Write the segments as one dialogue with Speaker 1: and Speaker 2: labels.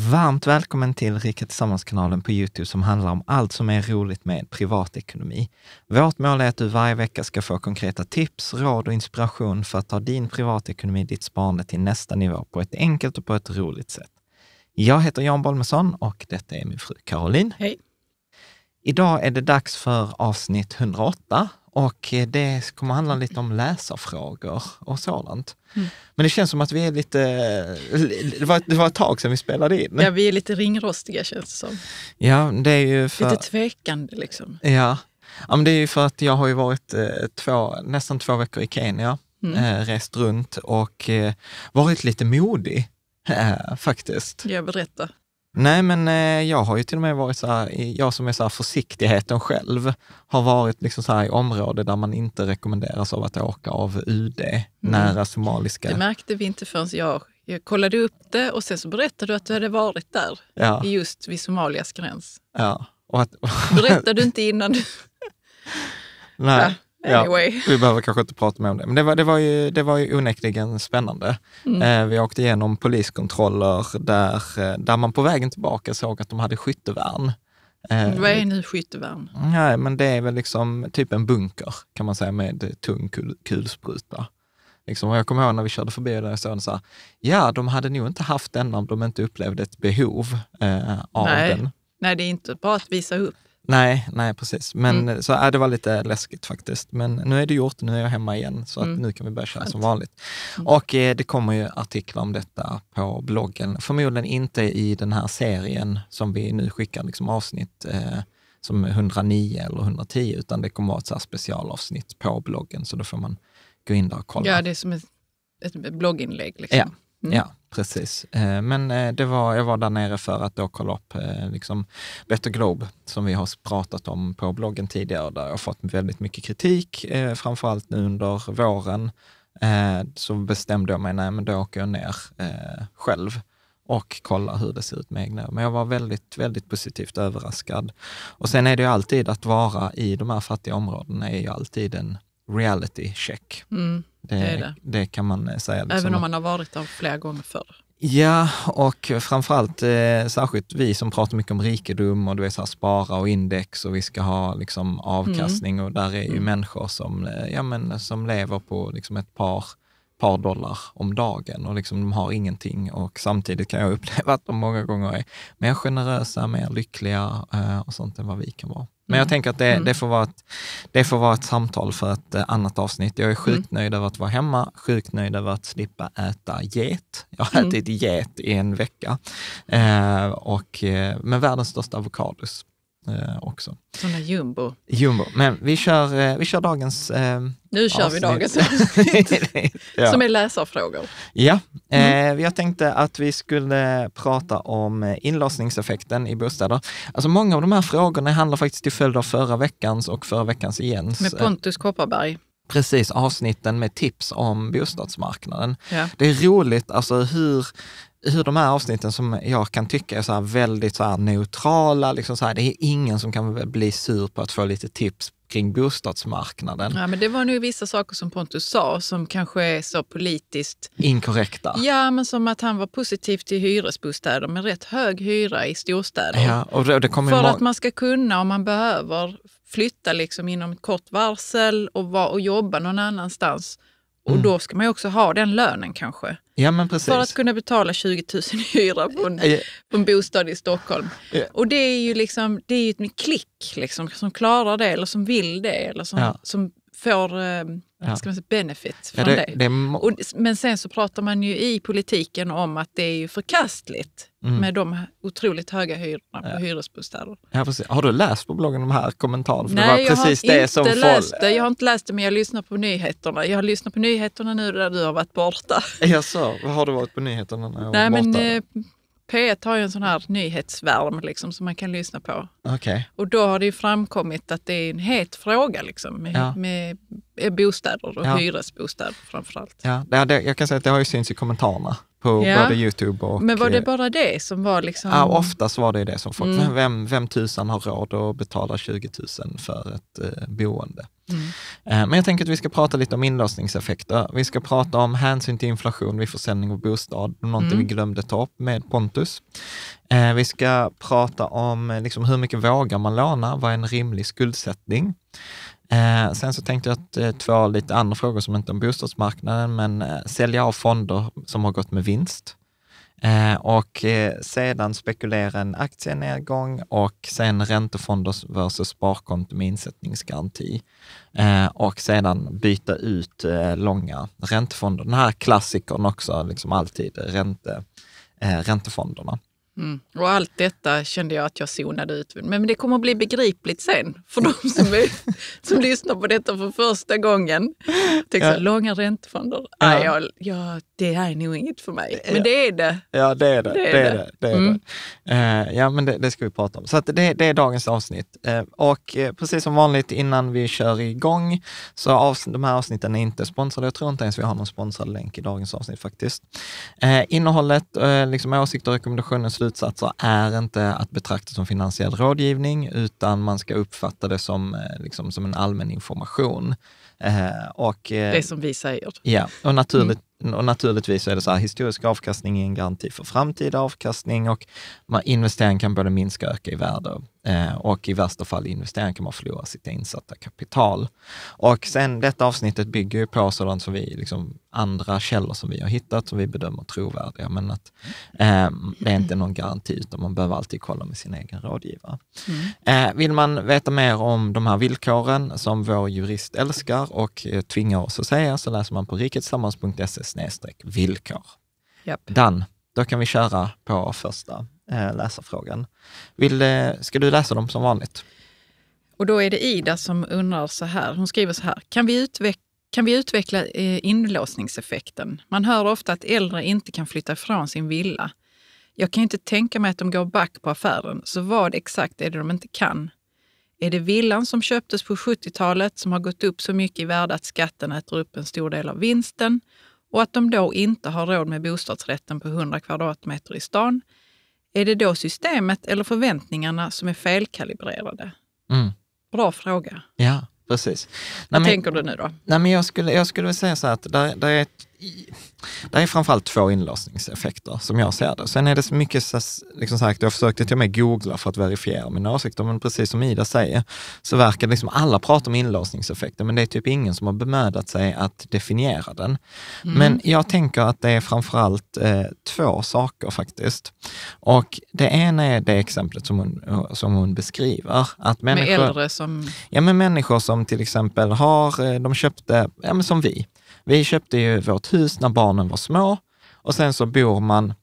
Speaker 1: Varmt välkommen till Rika Tillsammans-kanalen på Youtube som handlar om allt som är roligt med privatekonomi. Vårt mål är att du varje vecka ska få konkreta tips, råd och inspiration för att ta din privatekonomi, ditt sparande till nästa nivå på ett enkelt och på ett roligt sätt. Jag heter Jan Bolmesson och detta är min fru Caroline. Hej! Idag är det dags för avsnitt 108 och eh, det kommer handla lite om läsarfrågor och sådant. Mm. Men det känns som att vi är lite, det var, det var ett tag sedan vi spelade in. Ja,
Speaker 2: vi är lite ringrostiga känns det som.
Speaker 1: Ja, det är ju för... Lite
Speaker 2: tvekande liksom.
Speaker 1: Ja. ja men det är ju för att jag har ju varit eh, två, nästan två veckor i Kenya, mm. Eh, rest runt och varit lite modig. faktiskt. Jag berätta. Nej, men eh, jag har ju till och med varit så här, jag som är så här försiktigheten själv, har varit liksom så här i område där man inte rekommenderas av att åka av UD, mm. nära somaliska. Det
Speaker 2: märkte vi inte förrän jag, jag kollade upp det och sen så berättade du att du hade varit där, ja. just vid Somalias gräns.
Speaker 1: Ja. Och att, berättade
Speaker 2: du inte innan du... Nej. Ja. Anyway. Ja, vi
Speaker 1: behöver kanske inte prata mer om det, men det var, det var, ju, det var ju onekligen spännande. Mm. Eh, vi åkte igenom poliskontroller där, eh, där man på vägen tillbaka såg att de hade skyttevärn. Eh, Vad är nu skyttevärn? Nej, men det är väl liksom typ en bunker kan man säga med tung kul, kulspruta. Liksom, jag kommer ihåg när vi körde förbi där jag såg så här, ja de hade nog inte haft den om de inte upplevde ett behov eh, av Nej. den.
Speaker 2: Nej, det är inte bara att visa upp.
Speaker 1: Nej, nej precis. Men mm. Eh, så äh, det var lite läskigt faktiskt. Men nu är det gjort, nu är jag hemma igen, så mm. nu kan vi börja köra som vanligt. Mm. Och eh, det kommer ju artiklar om detta på bloggen. Förmodligen inte i den här serien som vi nu skickar liksom avsnitt eh, som 109 eller 110, utan det kommer vara ett så specialavsnitt på bloggen, så då får man gå in där och kolla. Ja,
Speaker 2: det är som ett, ett blogginlägg. Liksom. Ja, Mm. Ja,
Speaker 1: precis. Eh, men eh, det var, jag var där nere för att då kolla upp eh, liksom Better Globe, som vi har pratat om på bloggen tidigare, där jag har fått väldigt mycket kritik, framförallt nu under våren. Så bestämde jag mig, nej men då åker jag ner själv och kolla hur det ser ut med egna Men jag var väldigt, väldigt positivt överraskad. Och sen är det ju alltid att vara i de här fattiga områdena är ju alltid en reality check. Mm. Det, det, det. det kan man eh, säga. Liksom. Även om man
Speaker 2: har varit där flera gånger förr.
Speaker 1: Ja, och framförallt eh, särskilt vi som pratar mycket om rikedom och du vet, så här, spara och index och vi ska ha liksom, avkastning mm. och där är ju mm. människor som, eh, ja, men, som lever på liksom, ett par par dollar om dagen och liksom de har ingenting och samtidigt kan jag uppleva att de många gånger är mer generösa, mer lyckliga eh, och sånt än vad vi kan vara. Men mm. jag tänker att det, mm. det, får vara ett, det får vara ett samtal för ett eh, annat avsnitt. Jag är mm. sjukt mm. nöjd över att vara hemma, sjukt nöjd över att slippa äta get. Jag har mm. ätit get i en vecka. Eh, och, eh, men världens största avokados eh, också. Sådana jumbo. Jumbo, men vi kör, eh, vi kör dagens eh, Nu kör avsnitt. vi dagens avsnitt, ja. som är läsarfrågor. Ja, eh, mm. jag tänkte att vi skulle prata om eh, inlåsningseffekten i bostäder. Alltså många av de här frågorna handlar faktiskt till följd av förra veckans och förra veckans Jens. Med eh, Pontus
Speaker 2: Kopparberg
Speaker 1: precis avsnitten med tips om bostadsmarknaden. Ja. Det är roligt alltså hur hur de här avsnitten som jag kan tycka är så väldigt så neutrala, liksom så här, det är ingen som kan bli sur på att få lite tips kring bostadsmarknaden.
Speaker 2: Ja, men det var nu vissa saker som Pontus sa som kanske är så politiskt...
Speaker 1: Inkorrekta.
Speaker 2: Ja, men som att han var positiv till hyresbostäder med rätt hög hyra i storstäder. Ja, och det, kommer För att man ska kunna, om man behöver, flytta liksom inom kort varsel och, och jobba någon annanstans och mm. då ska man ju också ha den lönen kanske.
Speaker 1: Ja, men precis. För att
Speaker 2: kunna betala 20 000 i hyra på en, på en bostad i Stockholm. Och det är ju liksom, det är ju ett klick liksom, som klarar det eller som vill det eller som, ja. som får eh, ja. ska man säga, benefit från det. det. det och, men sen så pratar man ju i politiken om att det är ju förkastligt mm. med de otroligt höga hyrorna på hyresbostäder.
Speaker 1: Ja, Har du läst på bloggen de här kommentarerna? För Nej, jag har inte folk... läst
Speaker 2: det. Jag har inte läst det, men jag lyssnar på nyheterna. Jag har lyssnat på nyheterna nu
Speaker 1: där du har varit borta. Jaså, Har du varit på nyheterna när jag Nej, var borta? Men,
Speaker 2: eh, P1 har ju en sån här nyhetsvärm liksom, som man kan lyssna på. Okay. Och då har det ju framkommit att det är en het fråga liksom, med, ja. med eh, bostäder och ja. hyresbostäder framförallt.
Speaker 1: Ja, det, jag kan säga att det har ju synts i kommentarerna på ja. både YouTube och... Men var det eh,
Speaker 2: bara det som var liksom... Ja, oftast var det
Speaker 1: det som folk... Mm. Vem, vem tusan har råd att betala 20 000 för ett eh, boende? Mm. Eh, men jag tänker att vi ska prata lite om inlåsningseffekter. Vi ska prata om hänsyn till inflation vid försäljning av bostad, någonting mm. vi glömde ta upp med Pontus. Eh, vi ska prata om liksom hur mycket vågar man låna, vad är en rimlig skuldsättning? Eh, sen så tänkte jag att eh, två lite andra frågor som inte är om bostadsmarknaden, men eh, sälja av fonder som har gått med vinst eh, och eh, sedan spekulera en aktienedgång och sen räntefonder versus sparkonto med insättningsgaranti eh, och sedan byta ut långa räntefonder. Den här klassikern också, liksom alltid ränte, räntefonderna.
Speaker 2: Mm. Och allt detta kände jag att jag zonade ut. Men det kommer att bli begripligt sen för de som, är, som lyssnar på detta för första gången. Tänk ja. så, långa räntefonder, ja. ja, ja, det är nog inget för mig. Men det är det. Ja, det är det. det, är det. det, är det. Är mm.
Speaker 1: det. Eh, ja, men det, ska vi prata om. Så det, är dagens avsnitt. Eh, och eh, precis som vanligt innan vi kör igång, så avs de här avsnitten är inte sponsrade. Jag tror inte ens vi har någon sponsrad länk i dagens avsnitt faktiskt. innehållet, liksom åsikter och rekommendationer slutsatser är inte att betrakta som finansiell rådgivning, utan man ska uppfatta det som, eh, liksom, som en allmän information. Eh, och, eh, det som vi säger. Ja, och, naturligt, mm. och naturligtvis är det så här, historisk avkastning är en garanti för framtida avkastning och investeringen kan både minska och öka i värde Eh, och i värsta fall investeringen kan man förlora sitt insatta kapital. Och sen detta avsnittet bygger ju på sådant som vi, liksom, andra källor som vi har hittat som vi bedömer trovärdiga, men att eh, det är inte någon garanti utan man behöver alltid kolla med sin egen rådgivare. Mm. Eh, vill man veta mer om de här villkoren som vår jurist älskar och eh, tvingar oss att säga så läser man på riketillsammans.se villkor. Yep. Dan, då kan vi köra på första Eh, läsarfrågan. Vill, eh, ska du läsa dem som vanligt?
Speaker 2: Och då är det Ida som undrar så här, hon skriver så här, kan vi, utveck kan vi utveckla eh, inlåsningseffekten? Man hör ofta att äldre inte kan flytta ifrån sin villa. Jag kan inte tänka mig att de går back på affären, så vad exakt är det de inte kan? Är det villan som köptes på 70-talet som har gått upp så mycket i värde att skatten äter upp en stor del av vinsten och att de då inte har råd med bostadsrätten på 100 kvadratmeter i stan? Är det då systemet eller förväntningarna som är felkalibrerade? Mm. Bra
Speaker 1: fråga. Ja, precis. Nej, Vad men, tänker du nu då? Nej, men jag, skulle, jag skulle säga så här att där, är det är framförallt två inlåsningseffekter som jag ser det. Sen är det så mycket, liksom sagt, jag försökte till och med googla för att verifiera mina åsikter, men precis som Ida säger så verkar liksom alla prata om inlåsningseffekter, men det är typ ingen som har bemödat sig att definiera den. Mm. Men jag tänker att det är framförallt eh, två saker faktiskt. Och det ena är det exemplet som hon, som hon beskriver. Att människor, med äldre som... Ja, men människor som till exempel har, eh, de köpte, ja men som vi, vi köpte ju vårt hus när barnen var små och sen så bor man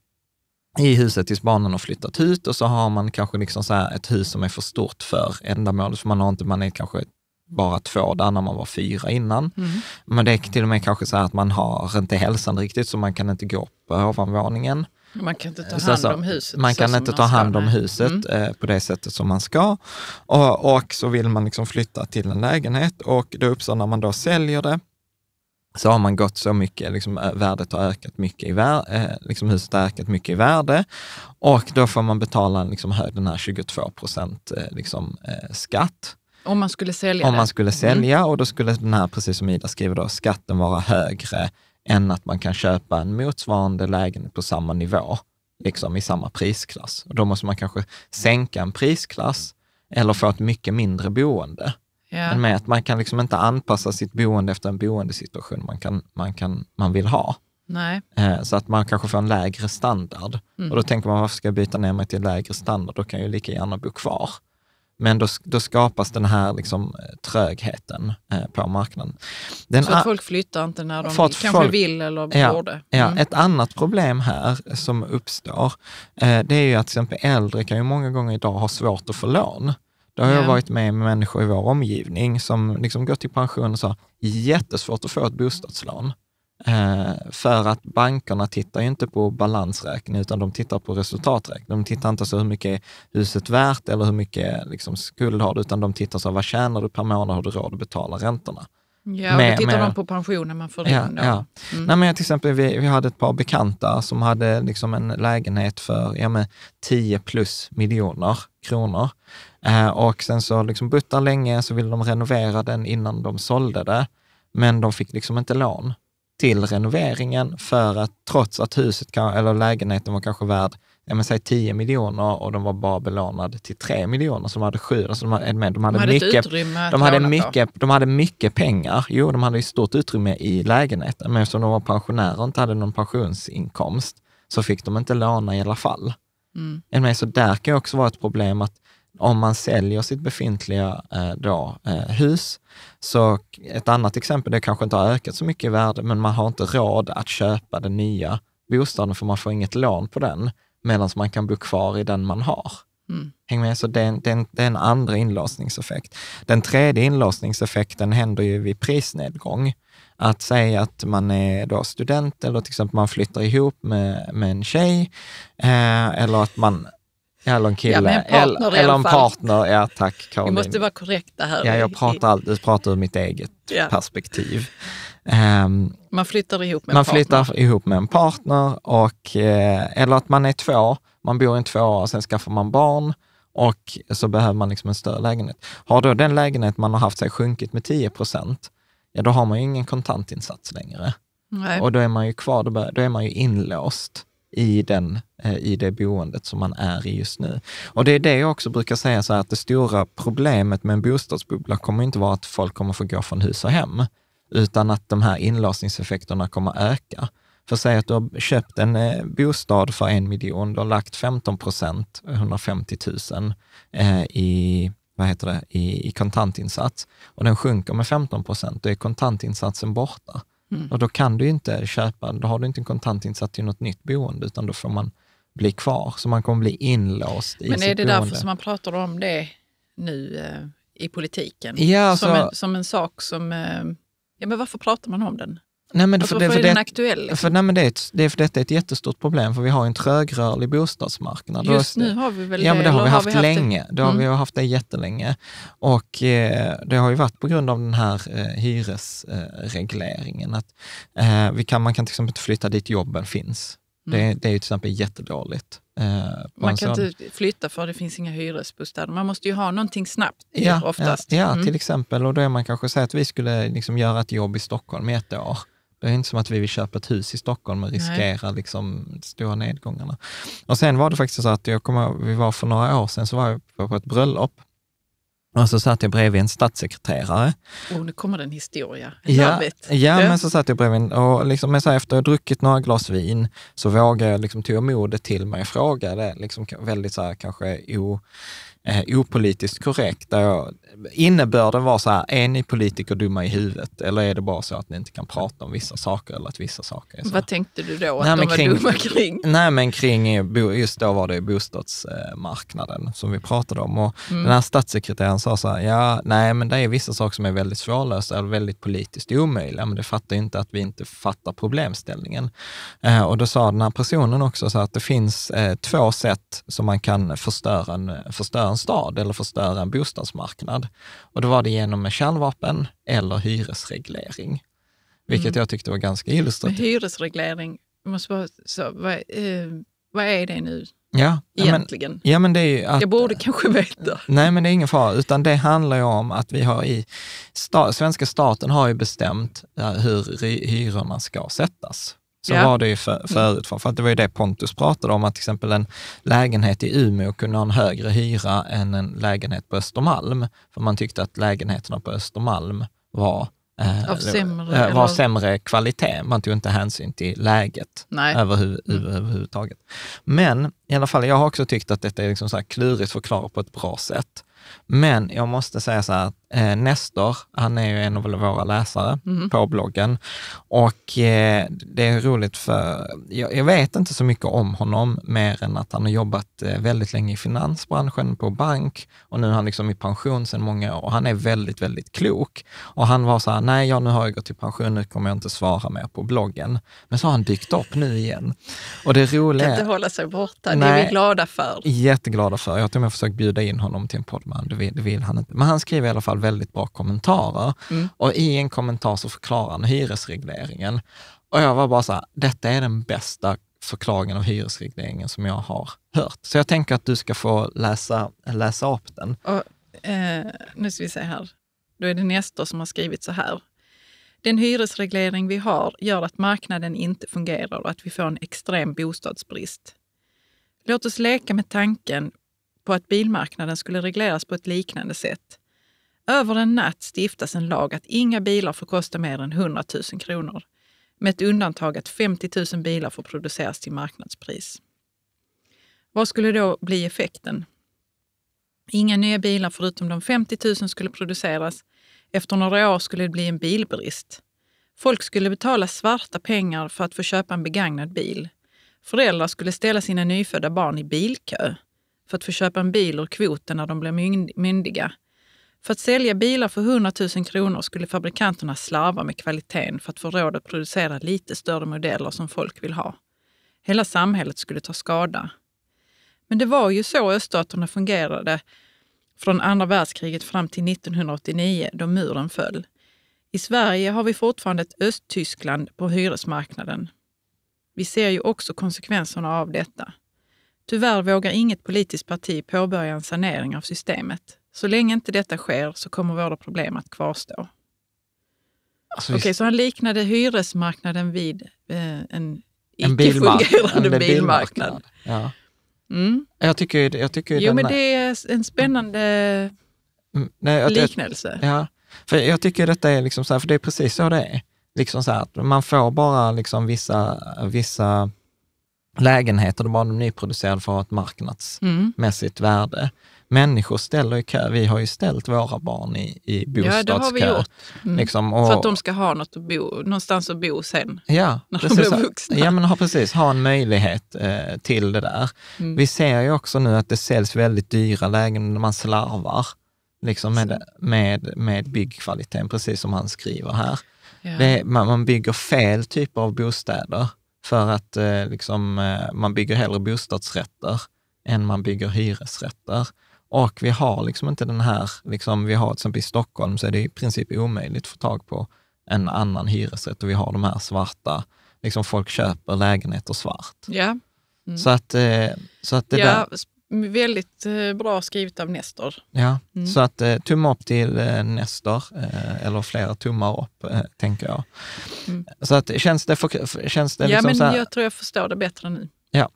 Speaker 1: i huset tills barnen har flyttat ut och så har man kanske liksom så ett hus som är för stort för ändamålet, för man har inte, man är kanske bara två där när man var fyra innan. Mm. Men det är till och med kanske så att man har inte hälsan riktigt så man kan inte gå på ovanvåningen. Man kan inte ta eh, hand alltså, om huset. Man kan inte ta hand om huset mm. Eh, på det sättet som man ska. Och, och så vill man liksom flytta till en lägenhet och då uppstår när man då säljer det, så har man gått så mycket, liksom, värdet har ökat mycket i värde, eh, liksom, huset har ökat mycket i värde och då får man betala liksom, den här 22 procent eh, liksom, eh, skatt.
Speaker 2: Om man skulle sälja? Om man skulle mm. sälja
Speaker 1: mm. och då skulle den här, precis som Ida skriver, då, skatten vara högre än att man kan köpa en motsvarande lägenhet på samma nivå, liksom i samma prisklass. Och då måste man kanske sänka en prisklass eller få ett mycket mindre boende Yeah. Men med att man kan liksom inte anpassa sitt boende efter en boendesituation man, kan, man, kan, man vill ha. Nej. Eh, så att man kanske får en lägre standard. Mm. Och då tänker man, varför ska jag byta ner mig till lägre standard? Då kan jag ju lika gärna bo kvar. Men då, då skapas den här liksom, eh, trögheten eh, på marknaden. Den så att folk flyttar inte när de kanske folk, vill eller borde? Ja, mm. ett annat problem här som uppstår, eh, det är ju att till exempel äldre kan ju många gånger idag ha svårt att få lån. Då har yeah. jag varit med, med människor i vår omgivning som liksom gått i pension och sa, jättesvårt att få ett bostadslån. Eh, för att bankerna tittar ju inte på balansräkning, utan de tittar på resultaträkning. De tittar inte så hur mycket huset är värt eller hur mycket liksom, skuld har du, utan de tittar så vad tjänar du per månad, har du råd att betala räntorna? Ja, med, då tittar med, de
Speaker 2: på pensionen man får ja, in. Då. Ja. Mm.
Speaker 1: Nej, men till exempel, vi, vi hade ett par bekanta som hade liksom en lägenhet för ja, men 10 plus miljoner kronor. Eh, och sen så liksom buttar länge, så ville de renovera den innan de sålde det. Men de fick liksom inte lån till renoveringen för att trots att huset eller lägenheten var kanske värd säg 10 miljoner och de var bara belånade till 3 miljoner, så alltså de hade 7. Alltså de, hade, de, hade de hade mycket, de hade mycket, de hade mycket pengar. Jo, de hade ju stort utrymme i lägenheten, men eftersom de var pensionärer och inte hade någon pensionsinkomst så fick de inte låna i alla fall. Mm. Så där kan ju också vara ett problem att om man säljer sitt befintliga eh, då, eh, hus, så ett annat exempel, det kanske inte har ökat så mycket i värde, men man har inte råd att köpa den nya bostaden för man får inget lån på den medan man kan bo kvar i den man har. Mm. Häng med, så det är, en, det, är en, det är en andra inlåsningseffekt. Den tredje inlåsningseffekten händer ju vid prisnedgång. Att säga att man är då student eller till exempel man flyttar ihop med, med en tjej eh, eller att man eller en kille. Ja, en partner, eller, en partner. Ja, tack Caroline. Vi måste vara korrekta här. Ja, jag pratar, jag pratar ur mitt eget ja. perspektiv. Ehm, man flyttar ihop med man en partner. flyttar ihop med en partner, och, eh, eller att man är två, man bor i en tvåa och sen skaffar man barn och så behöver man liksom en större lägenhet. Har då den lägenhet man har haft sig sjunkit med 10 procent, ja då har man ju ingen kontantinsats längre. Nej. Och då är man ju kvar, då är man ju inlåst i, den, eh, i det boendet som man är i just nu. Och det är det jag också brukar säga, så här, att det stora problemet med en bostadsbubbla kommer inte vara att folk kommer få gå från hus och hem, utan att de här inlåsningseffekterna kommer öka. För säg att du har köpt en eh, bostad för en miljon, du har lagt 15 procent, 150 000, eh, i, vad heter det, i, i kontantinsats och den sjunker med 15 procent, då är kontantinsatsen borta. Mm. Och då kan du inte köpa, då har du inte en kontantinsats till något nytt boende, utan då får man bli kvar. Så man kommer bli inlåst i Men är det därför som
Speaker 2: man pratar om det nu eh, i politiken? Ja, alltså- som, så, en, som en sak som eh, Ja, men varför pratar man om den? Nej, men alltså, varför det, är alltså, den aktuell? Liksom?
Speaker 1: För, nej, men det är ett, det är, för detta är ett jättestort problem, för vi har en trögrörlig bostadsmarknad. Just nu har vi väl ja, det? Men det har vi haft, har vi haft länge. Det, det har mm. vi haft det jättelänge. Och eh, det har ju varit på grund av den här eh, hyresregleringen. Att, eh, vi kan, man kan till exempel inte flytta dit jobben finns. Mm. Det, det är ju till exempel jättedåligt. Eh, man alltså- kan sån... inte
Speaker 2: flytta för det finns inga hyresbostäder. Man måste ju ha någonting snabbt ja, oftast. Ja, ja mm. till
Speaker 1: exempel. Och då är man kanske säga att vi skulle liksom göra ett jobb i Stockholm i ett år. Det är inte som att vi vill köpa ett hus i Stockholm och riskera liksom stora nedgångarna. Och sen var det faktiskt så att jag kommer, vi var för några år sedan så var jag på ett bröllop och så satt jag bredvid en statssekreterare.
Speaker 2: Och nu kommer den historia. Ja, ja, men så satt
Speaker 1: jag bredvid och liksom, men så efter att ha druckit några glas vin så vågade jag, liksom, tog jag modet till mig och frågade liksom, väldigt så här, kanske o, Eh, opolitiskt korrekt. Där jag, innebörden var så här, är ni politiker dumma i huvudet eller är det bara så att ni inte kan prata om vissa saker eller att vissa saker är så? Vad
Speaker 2: tänkte du då att nej, de var kring, dumma kring?
Speaker 1: Nej, men kring, just då var det bostadsmarknaden som vi pratade om och mm. den här statssekreteraren sa så här, ja, nej, men det är vissa saker som är väldigt svårlösta eller väldigt politiskt omöjliga, men det fattar ju inte att vi inte fattar problemställningen. Eh, och då sa den här personen också så här, att det finns eh, två sätt som man kan förstöra en, förstöra en en stad eller förstöra en bostadsmarknad. Och då var det genom kärnvapen eller hyresreglering, vilket mm. jag tyckte var ganska illustrativt.
Speaker 2: Men Hyresreglering, måste bara, så, vad, eh, vad är det nu? Ja, Egentligen. Men, ja, men det är att, jag borde kanske veta.
Speaker 1: Nej, men det är ingen fara, utan det handlar ju om att vi har i, sta, svenska staten har ju bestämt eh, hur hyrorna ska sättas så ja. var det ju för, förut, för, för det var ju det Pontus pratade om, att till exempel en lägenhet i Umeå kunde ha en högre hyra än en lägenhet på Östermalm, för man tyckte att lägenheterna på Östermalm var eh, sämre, eh, var sämre kvalitet. Man tog inte hänsyn till läget överhuv, mm. överhuvudtaget. Men i alla fall, jag har också tyckt att detta är liksom så här klurigt förklarat på ett bra sätt. Men jag måste säga så här, eh, Nestor, han är ju en av våra läsare mm. på bloggen. Och eh, det är roligt för, jag, jag, vet inte så mycket om honom mer än att han har jobbat eh, väldigt länge i finansbranschen, på bank och nu är han liksom i pension sedan många år. Han är väldigt, väldigt klok. Och han var så här, nej, jag, nu har jag gått i pension, nu kommer jag inte svara mer på bloggen. Men så har han dykt upp nu igen. Och det roliga... är... Kan inte hålla sig borta det är vi glada för. Jätteglada för. Jag har till och med försökt bjuda in honom till en podd, men det vill, det vill han inte. Men han skriver i alla fall väldigt bra kommentarer. Mm. Och i en kommentar så förklarar han hyresregleringen. Och jag var bara så här, detta är den bästa förklaringen av hyresregleringen som jag har hört. Så jag tänker att du ska få läsa, läsa upp den. Och,
Speaker 2: eh, nu ska vi se här. Då är det Nestor som har skrivit så här. Den hyresreglering vi har gör att marknaden inte fungerar och att vi får en extrem bostadsbrist. Låt oss leka med tanken på att bilmarknaden skulle regleras på ett liknande sätt. Över en natt stiftas en lag att inga bilar får kosta mer än 100 000 kronor. Med ett undantag att 50 000 bilar får produceras till marknadspris. Vad skulle då bli effekten? Inga nya bilar förutom de 50 000 skulle produceras. Efter några år skulle det bli en bilbrist. Folk skulle betala svarta pengar för att få köpa en begagnad bil. Föräldrar skulle ställa sina nyfödda barn i bilkö för att få köpa en bil ur kvoten när de blev myndiga. För att sälja bilar för 100 000 kronor skulle fabrikanterna slarva med kvaliteten för att få råd att producera lite större modeller som folk vill ha. Hela samhället skulle ta skada. Men det var ju så öststaterna fungerade från andra världskriget fram till 1989 då muren föll. I Sverige har vi fortfarande ett Östtyskland på hyresmarknaden vi ser ju också konsekvenserna av detta. Tyvärr vågar inget politiskt parti påbörja en sanering av systemet. Så länge inte detta sker så kommer våra problem att kvarstå. Alltså, Okej, så han liknade hyresmarknaden vid eh, en icke-fungerande bilmarknad. bilmarknad. Ja. Mm.
Speaker 1: Jag tycker, jag tycker jo, men det
Speaker 2: är en spännande
Speaker 1: mm. Nej, jag, liknelse. Jag, ja, för jag tycker detta är liksom så här, för det är precis så det är liksom så här, man får bara liksom vissa, vissa lägenheter, de bara nyproducerade för att ha ett marknadsmässigt mm. värde. Människor ställer i kö. Vi har ju ställt våra barn i, i bostadskö. Ja, det har vi gjort. Mm. Liksom, och, För att de
Speaker 2: ska ha något att bo, någonstans att bo sen, ja, när de blir vuxna. Ja,
Speaker 1: men ha, precis. Ha en möjlighet eh, till det där. Mm. Vi ser ju också nu att det säljs väldigt dyra lägen när man slarvar liksom med, med, med byggkvaliteten, precis som han skriver här. Ja. Det, man, man bygger fel typ av bostäder för att eh, liksom, eh, man bygger hellre bostadsrätter än man bygger hyresrätter. Och vi har liksom inte den här, liksom, vi har till exempel i Stockholm så är det i princip omöjligt att få tag på en annan hyresrätt och vi har de här svarta, liksom folk köper lägenheter svart. Ja. Mm. Så att, eh, så att det ja, där...
Speaker 2: Väldigt eh, bra skrivet av Nestor. Ja, mm. så
Speaker 1: att eh, tumme upp till eh, Nestor, eller flera tummar upp, tänker jag. Mm. Så att känns det... För, känns det ja, liksom men så här,
Speaker 2: jag tror jag förstår det bättre nu.
Speaker 1: Ja.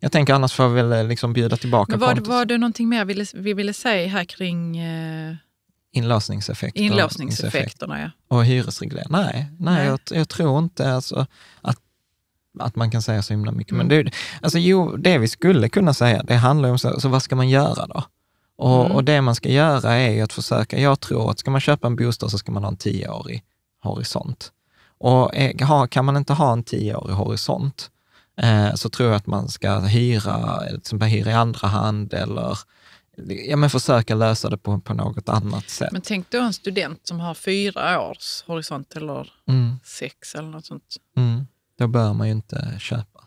Speaker 1: Jag tänker annars får vi väl liksom bjuda tillbaka var, Pontus.
Speaker 2: Var det någonting mer vi ville, vi ville säga här kring... Eh...
Speaker 1: Inlåsningseffekter, Inlåsningseffekterna. ja. Och hyresreglering. Nej, nej, nej. Jag, jag, tror inte alltså, att att man kan säga så himla mycket. Men mm. det, alltså, jo, det vi skulle kunna säga, det handlar om så, så vad ska man göra då? Och, mm. och, det man ska göra är ju att försöka, jag tror att ska man köpa en bostad så ska man ha en tioårig horisont. Och kan man inte ha en tioårig horisont eh, så tror jag att man ska hyra, till exempel hyra i andra hand eller ja, men försöka lösa det på, på något annat sätt.
Speaker 2: Men tänk då en student som har fyra års horisont eller mm. sex eller något sånt.
Speaker 1: Mm då bör man ju inte köpa.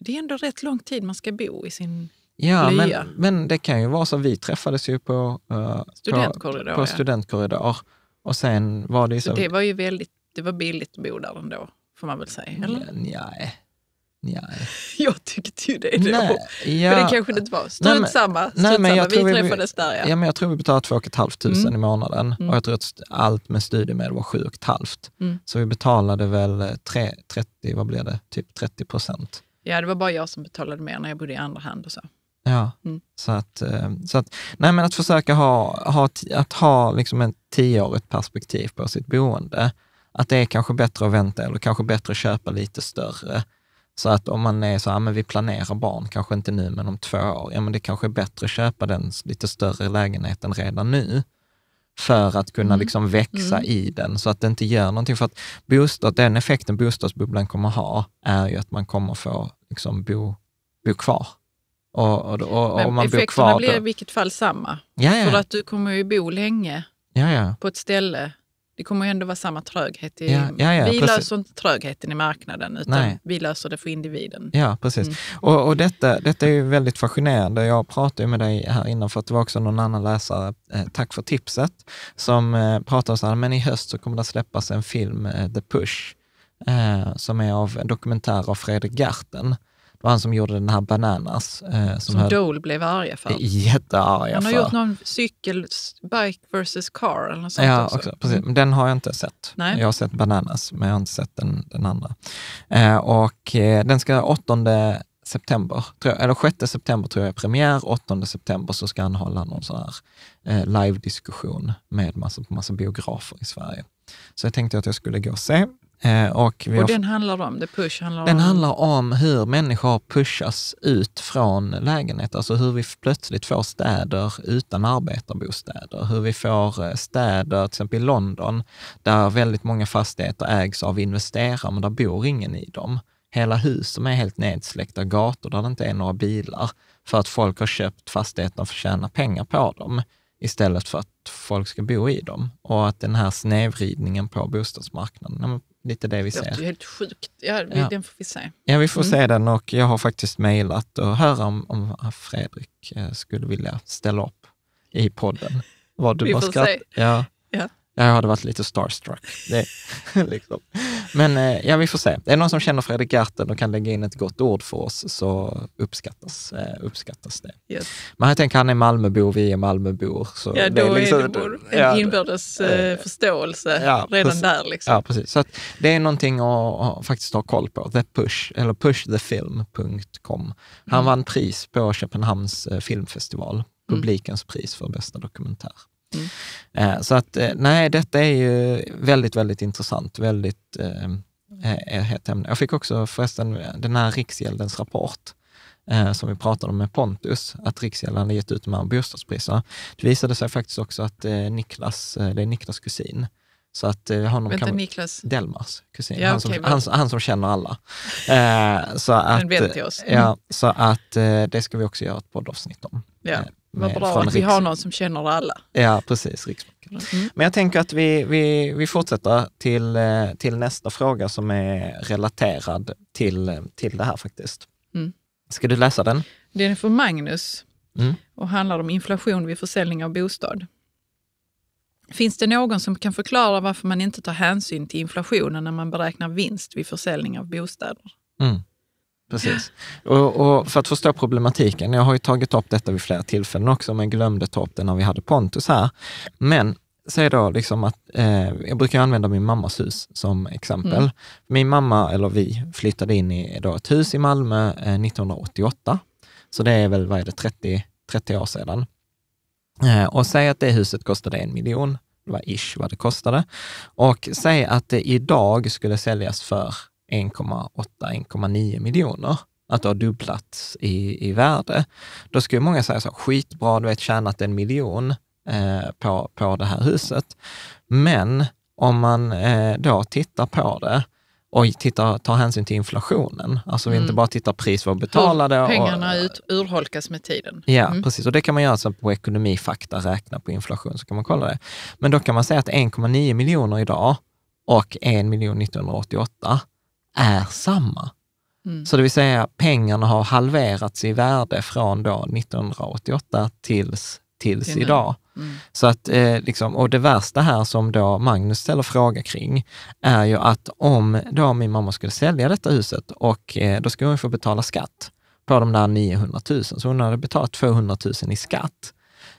Speaker 2: Det är ändå rätt lång tid man ska bo i sin Ja, lya. men,
Speaker 1: men det kan ju vara så. Vi träffades ju på, uh, studentkorridor, på, på ja. studentkorridor. Och sen var det ju så. så det
Speaker 2: var ju väldigt, det var billigt att bo där ändå, får man väl säga? Eller?
Speaker 1: Nej, Ja. Jag tyckte ju det då. Nej, ja. För det kanske det inte var. Strunt nej, men, samma. Nej, men jag samma. Vi träffades vi, där ja. ja. men jag tror vi betalade 2 500 mm. i månaden mm. och jag tror att allt med studiemedel var 7 500. Mm. Så vi betalade väl 3, eh, 30, vad blev det? Typ 30 procent.
Speaker 2: Ja, det var bara jag som betalade mer när jag bodde i andra hand och så.
Speaker 1: Ja, mm. så, att, eh, så att, nej men att försöka ha, ha, att ha liksom ett tioårigt perspektiv på sitt boende. Att det är kanske bättre att vänta eller kanske bättre att köpa lite större så att om man är så här, ah, men vi planerar barn, kanske inte nu men om två år, ja men det kanske är bättre att köpa den lite större lägenheten redan nu för att kunna mm. liksom växa mm. i den så att det inte gör någonting. För att bostad, den effekten bostadsbubblan kommer ha är ju att man kommer få liksom bo, bo kvar. Och, och, och, men man effekterna blir i
Speaker 2: vilket fall samma. Jaja. För att du kommer ju bo länge Jaja. på ett ställe det kommer ju ändå vara samma tröghet. I, ja, ja, ja, vi precis. löser inte trögheten i marknaden, utan Nej. vi löser det för individen. Ja, precis. Mm.
Speaker 1: Och, och, detta, detta är ju väldigt fascinerande. Jag pratade med dig här innan, för att det var också någon annan läsare, eh, tack för tipset, som eh, pratade om så här, men i höst så kommer det släppas en film, eh, The Push, eh, som är av en dokumentär av Fredrik Garten var han som gjorde den här Bananas. Eh, som som Dole blev arga för. Eh, jättearga för. Han har gjort
Speaker 2: någon cykel, Bike vs Car eller något sånt ja, också. också. Mm. Precis.
Speaker 1: den har jag inte sett. Nej. Jag har sett Bananas, men jag har inte sett den, den andra. Eh, och eh, den ska 8 september, jag, eller 6 september tror jag är premiär, 8 september så ska han hålla någon sån här eh, live-diskussion med massa, massa biografer i Sverige. Så jag tänkte att jag skulle gå och se. Eh, och, och den
Speaker 2: handlar om, The Push handlar Den om... handlar
Speaker 1: om hur människor pushas ut från lägenhet, alltså hur vi plötsligt får städer utan arbetarbostäder, hur vi får eh, städer, till exempel i London, där väldigt många fastigheter ägs av investerare, men där bor ingen i dem. Hela hus som är helt nedsläckta, gator där det inte är några bilar, för att folk har köpt fastigheterna för att tjäna pengar på dem istället för att folk ska bo i dem. Och att den här snedvridningen på bostadsmarknaden, lite det vi ser. Det är
Speaker 2: helt sjukt. Ja, ja. Den får vi se. Ja, vi får mm. se
Speaker 1: den och jag har faktiskt mejlat och höra om, om Fredrik eh, skulle vilja ställa upp i podden. Vad du vi får skratt... se. Ja. ja. Jag hade varit lite starstruck. Det, liksom. Men eh, ja, vi får se. Är det någon som känner Fredrik Gerten och kan lägga in ett gott ord för oss så uppskattas, eh, uppskattas det. Yes. Men jag tänker, han är Malmöbo, vi är Malmöbor. Så ja, då det är, liksom, är det vår, en ja, inbördes eh,
Speaker 2: eh, förståelse ja, redan precis, där. Liksom. Ja,
Speaker 1: precis. Så det är någonting att, att, faktiskt ha koll på. The push, eller pushthefilm.com. Han mm. vann pris på Köpenhamns filmfestival, mm. publikens mm. pris för bästa dokumentär. Mm. Eh, så att eh, nej, detta är ju väldigt, väldigt intressant, väldigt eh, eh hett ämne. Jag fick också förresten den här Riksgäldens rapport eh, som vi pratade om med Pontus, att Riksgälden hade gett ut de här bostadspriserna. Det visade sig faktiskt också att eh, Niklas, det är Niklas kusin, så att eh, honom Vänta, kan... Niklas? Delmas kusin, ja, han, som, okay, han, han, som känner alla. Eh, så att, Den till oss. Mm. Ja, så att eh, det ska vi också göra ett poddavsnitt om. Ja. Vad bra att vi har någon som känner alla. Ja, precis. Riksbanken. Mm. Men jag tänker att vi, vi, vi fortsätter till, eh, till nästa fråga som är relaterad till, till det här faktiskt. Mm. Ska du läsa den?
Speaker 2: Den är från Magnus mm. och handlar om inflation vid försäljning av bostad. Finns det någon som kan förklara varför man inte tar hänsyn till inflationen när man beräknar vinst vid försäljning av bostäder?
Speaker 1: Mm precis. Och, och, för att förstå problematiken, jag har ju tagit upp detta vid flera tillfällen också, men glömde ta upp det när vi hade Pontus här. Men säg då liksom att, eh, jag brukar använda min mammas hus som exempel. Mm. Min mamma, eller vi, flyttade in i då ett hus i Malmö eh, 1988. Så det är väl, vad är det, 30, 30 år sedan. Eh, och säg att det huset kostade en miljon, det var ish vad det kostade. Och säg att det idag skulle säljas för 1,8-1,9 miljoner, att det har dubblats i, i värde, då skulle många säga så skitbra, du vet tjänat en miljon eh, på, på det här huset. Men om man eh, då tittar på det, och titta, ta hänsyn till inflationen. Alltså mm. vi inte mm. bara tittar pris för vad betalade. Hur pengarna
Speaker 2: och, ut, urholkas med tiden. Ja, mm.
Speaker 1: precis. Och det kan man göra på ekonomifakta, räkna på inflation, så kan man kolla det. Men då kan man säga att 1,9 miljoner idag och 1 miljon 1988 är samma. Mm. Så det vill säga pengarna har halverats i värde från då 1988 tills, tills mm. idag. Mm. Så att, eh, liksom, och det värsta här som då Magnus ställer fråga kring är ju att om då min mamma skulle sälja detta huset och eh, då skulle hon få betala skatt på de där 900 000, så hon hade betalat 200 000 i skatt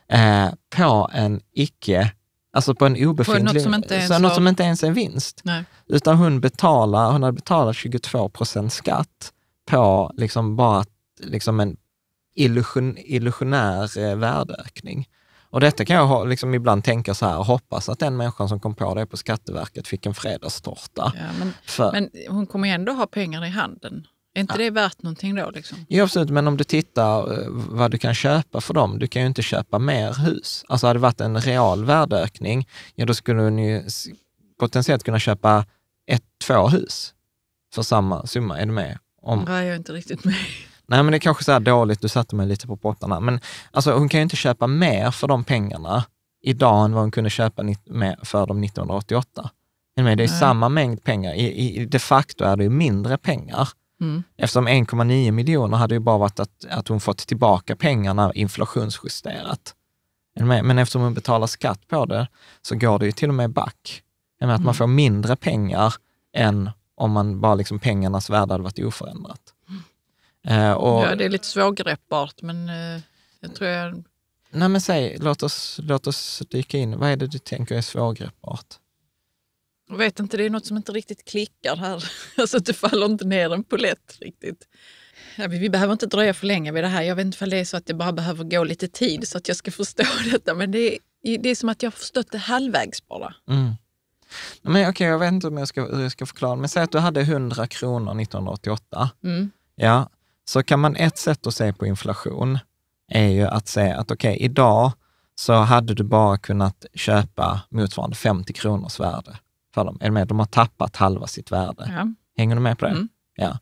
Speaker 1: eh, på en icke Alltså på en obefintlig... På något som inte ens, så, något som inte ens är en vinst. Nej. Utan hon, betalar, hon hade betalat 22 procent skatt på liksom bara liksom en illusion, illusionär eh, värdeökning. Och detta kan jag liksom ibland tänka så här hoppas att den människan som kom på det på Skatteverket fick en fredagstårta. Ja, men, men
Speaker 2: hon kommer ändå ha pengar i handen. Är inte det värt någonting då? Liksom?
Speaker 1: Jo, absolut, men om du tittar eh, vad du kan köpa för dem, du kan ju inte köpa mer hus. Alltså hade det varit en real värdeökning, ja då skulle du potentiellt kunna köpa ett, två hus för samma summa. Är du med? Om... Nej, jag är inte riktigt med. Nej, men det är kanske är dåligt, du satte mig lite på pottarna. Men alltså, hon kan ju inte köpa mer för de pengarna idag än vad hon kunde köpa för dem 1988. Det är Nej. samma mängd pengar. I, i, de facto är det ju mindre pengar Mm. Eftersom 1,9 miljoner hade ju bara varit att, att hon fått tillbaka pengarna inflationsjusterat. Men eftersom hon betalar skatt på det så går det ju till och med back. Jag att mm. man får mindre pengar än om man bara liksom pengarnas värde hade varit oförändrat. Mm. Eh, och, ja,
Speaker 2: det är lite svårgreppbart, men eh, jag tror jag...
Speaker 1: Nej, men säg, låt oss, låt oss dyka in. Vad är det du tänker är svårgreppbart?
Speaker 2: Jag vet inte, det är något som inte riktigt klickar här. Alltså det faller inte ner en polett riktigt. Vi behöver inte dröja för länge vid det här. Jag vet inte om det är så att det bara behöver gå lite tid så att jag ska förstå detta. Men det är, det är som att jag har förstått det halvvägs bara.
Speaker 1: Mm. Men okay, jag vet inte om jag ska, hur jag ska förklara. Men säg att du hade 100 kronor 1988. Mm. Ja, så kan man ett sätt att se på inflation är ju att säga att okej, okay, idag så hade du bara kunnat köpa motsvarande 50 kronors värde för dem. Är du med? De har tappat halva sitt värde. Ja. Hänger du med på det? Mm. Ja.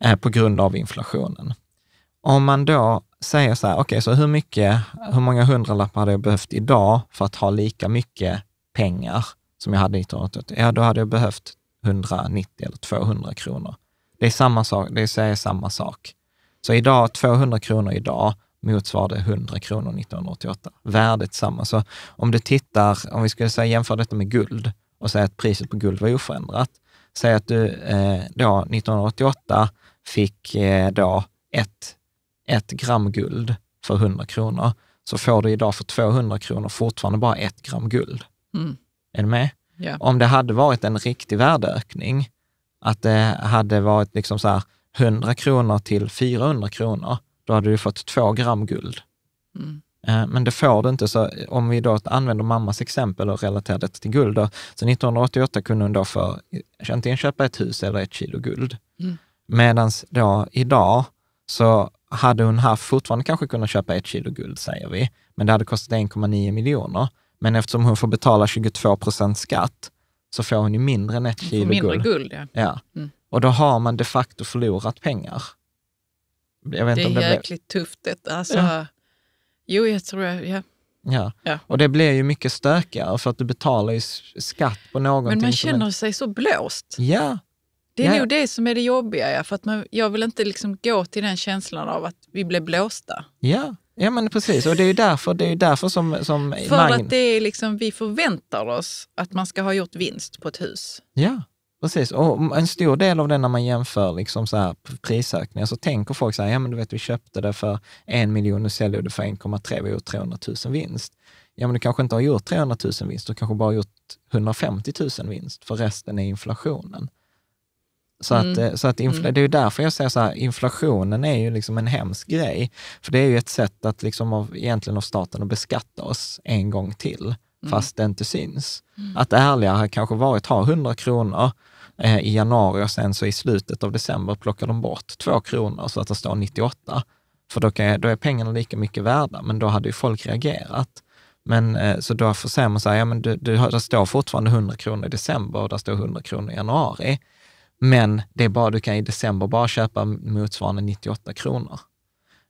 Speaker 1: Eh, på grund av inflationen. Om man då säger så här, okej, okay, så hur mycket, hur många hundralappar hade jag behövt idag för att ha lika mycket pengar som jag hade 1980? Ja, då hade jag behövt 190 eller 200 kronor. Det är samma sak, det säger samma sak. Så idag, 200 kronor idag motsvarade 100 kronor 1988. Värdet samma. Så om du tittar, om vi skulle jämföra detta med guld, och säga att priset på guld var oförändrat. Säg att du eh, då 1988 fick eh, då ett, ett gram guld för 100 kronor, så får du idag för 200 kronor fortfarande bara ett gram guld. Mm. Är du med? Yeah. Om det hade varit en riktig värdeökning, att det hade varit liksom så här 100 kronor till 400 kronor, då hade du fått två gram guld. Mm. Eh, men det får du inte. Så om vi då använder mammas exempel och relaterar det till guld, då, så 1988 kunde hon då för antingen köpa ett hus eller ett kilo guld. Mm. Medan då idag så hade hon haft, fortfarande kanske kunnat köpa ett kilo guld, säger vi, men det hade kostat 1,9 miljoner. Men eftersom hon får betala 22 procent skatt så får hon ju mindre än ett kilo mindre guld. guld ja. ja. Mm. Och då har man de facto förlorat pengar. det är
Speaker 2: jäkligt blev... tufft. detta. alltså, ja. Jo, jag tror det. ja.
Speaker 1: Ja. ja. och det blir ju mycket stökigare för att du betalar ju skatt på någonting. Men man känner sig så blåst. Ja. Det är ja. nog
Speaker 2: det som är det jobbiga, ja, för att man, jag vill inte liksom gå till den känslan av att vi blev blåsta.
Speaker 1: Ja, ja men precis. Och det är ju därför, det är därför som, som För Magn... att det
Speaker 2: är liksom, vi förväntar oss att man ska ha gjort vinst på ett hus.
Speaker 1: Ja. Precis, och en stor del av det när man jämför liksom så här prisökningar, så tänker folk så här, ja men du vet vi köpte det för en miljon nu säljer det för 1,3, vi har gjort 300 000 vinst. Ja men du kanske inte har gjort 300 000 vinst, du kanske bara har gjort 150 000 vinst, för resten är inflationen. Så, att, mm. eh, så att infla, mm. det är ju därför jag säger så här, inflationen är ju liksom en hemsk grej, för det är ju ett sätt att liksom av, egentligen av staten att beskatta oss en gång till, mm. fast det inte syns. Mm. Att det ärligare kanske varit att ha 100 kronor Eh, i januari och sen så i slutet av december plockar de bort två kronor så att det står 98. För då, kan, då är pengarna lika mycket värda, men då hade ju folk reagerat. Men, eh, så då säger man så här, ja men du, du, det står fortfarande 100 kronor i december och där står 100 kronor i januari. Men det är bara, du kan i december bara köpa motsvarande 98 kronor.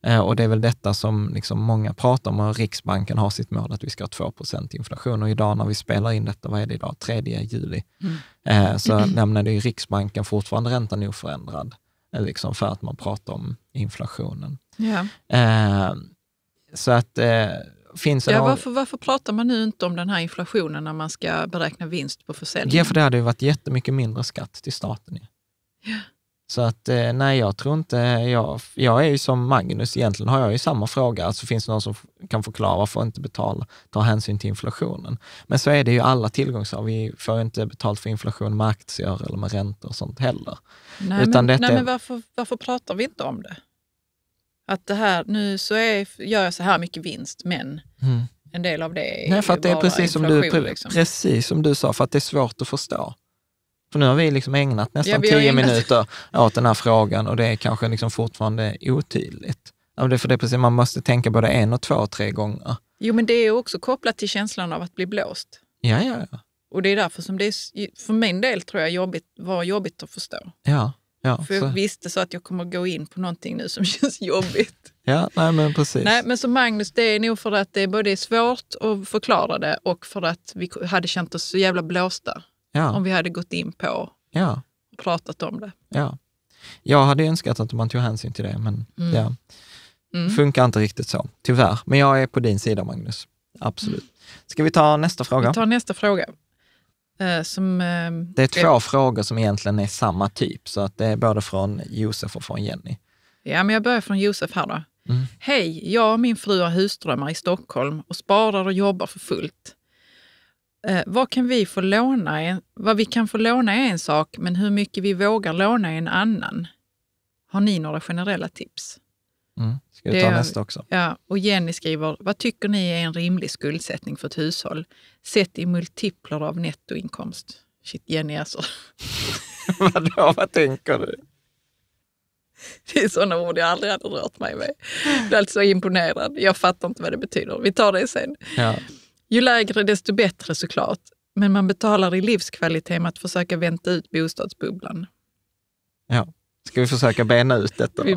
Speaker 1: Eh, och det är väl detta som liksom många pratar om, och Riksbanken har sitt mål att vi ska ha 2 inflation. Och idag när vi spelar in detta, vad är det idag? 3 juli, mm. Eh, så lämnade ju Riksbanken fortfarande räntan oförändrad, eh, liksom för att man pratar om inflationen. Yeah. Så att finns ja, varför,
Speaker 2: varför pratar man nu inte om den här inflationen när man ska beräkna vinst på försäljning? Ja, för det
Speaker 1: hade ju varit jättemycket mindre skatt till staten. Ja. Så att eh, nej, jag tror inte, jag, jag är ju som Magnus, egentligen har jag ju samma fråga, alltså finns det någon som kan förklara varför inte betala, ta hänsyn till inflationen? Men så är det ju alla tillgångsslag, vi får inte betalt för inflation med aktier eller med räntor och sånt heller. Nej, Utan men, detta... nej, men
Speaker 2: varför, varför pratar vi inte om det? Att det här, nu så är, gör jag så här mycket vinst, men mm. en del av det är Nej, för att det är precis som, du, liksom.
Speaker 1: precis som du sa, för att det är svårt att förstå. För nu har vi liksom ägnat nästan ja, tio ägnat. minuter åt den här frågan och det är kanske liksom fortfarande otydligt. Ja, det för det precis, man måste tänka både en och två och tre gånger.
Speaker 2: Jo, men det är också kopplat till känslan av att bli blåst. Ja, ja, ja. Och det är därför som det är, för min del tror jag jobbigt, var jobbigt att förstå.
Speaker 1: Ja, ja, för jag så.
Speaker 2: visste så att jag kommer gå in på någonting nu som känns jobbigt.
Speaker 1: Ja, nej men precis. Nej,
Speaker 2: men som Magnus, det är nog för att det både är svårt att förklara det och för att vi hade känt oss så jävla blåsta ja. om vi hade gått in på ja. och pratat om det.
Speaker 1: Ja. Jag hade önskat att man tog hänsyn till det, men mm. det mm. funkar inte riktigt så, tyvärr. Men jag är på din sida, Magnus. Absolut. Mm. Ska vi ta nästa fråga? Vi tar
Speaker 2: nästa fråga. Eh, som, eh, det är två är...
Speaker 1: frågor som egentligen är samma typ, så att det är både från Josef och från Jenny.
Speaker 2: Ja, men jag börjar från Josef här då. Mm. Hej, jag och min fru har husdrömmar i Stockholm och sparar och jobbar för fullt. Eh, vad kan vi få låna? En, vad vi kan få låna är en sak, men hur mycket vi vågar låna är en annan. Har ni några generella tips?
Speaker 1: Mm. Ska vi ta nästa också?
Speaker 2: Ja, och Jenny skriver, vad tycker ni är en rimlig skuldsättning för ett hushåll sett i multipler av nettoinkomst? Shit, Jenny alltså.
Speaker 1: Vadå, vad tänker du?
Speaker 2: Det är sådana ord jag aldrig hade rört mig med. Jag är så alltså imponerad. Jag fattar inte vad det betyder. Vi tar det sen. Ja. Ju lägre desto bättre såklart, men man betalar i livskvalitet med att försöka vänta ut bostadsbubblan.
Speaker 1: Ja. Ska vi försöka bena ut detta?
Speaker 2: Vi,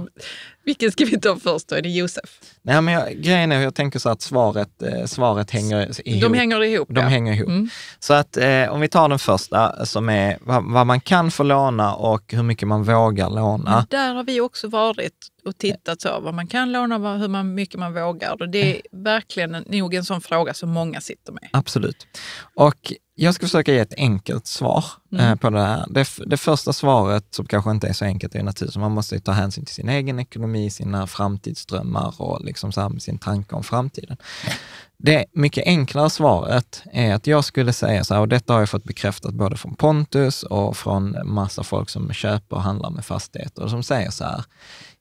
Speaker 2: vilken ska vi ta först då? Är det Josef?
Speaker 1: Nej, men jag, grejen är, jag tänker så att svaret, eh, svaret hänger ihop. De hänger ihop. De ja. hänger ihop. Mm. Så att eh, om vi tar den första som är vad, vad, man kan få låna och hur mycket man vågar låna. Men
Speaker 2: där har vi också varit och tittat så, vad man kan låna och hur man, mycket man vågar. Och det är verkligen nog en sån fråga som många sitter med.
Speaker 1: Absolut. Och jag ska försöka ge ett enkelt svar eh, mm. på det här. Det, det, första svaret, som kanske inte är så enkelt, är naturligtvis man måste ta hänsyn till sin egen ekonomi, sina framtidsdrömmar och liksom så sin tanke om framtiden. Det mycket enklare svaret är att jag skulle säga så här, och detta har jag fått bekräftat både från Pontus och från massa folk som köper och handlar med fastigheter, som säger så här,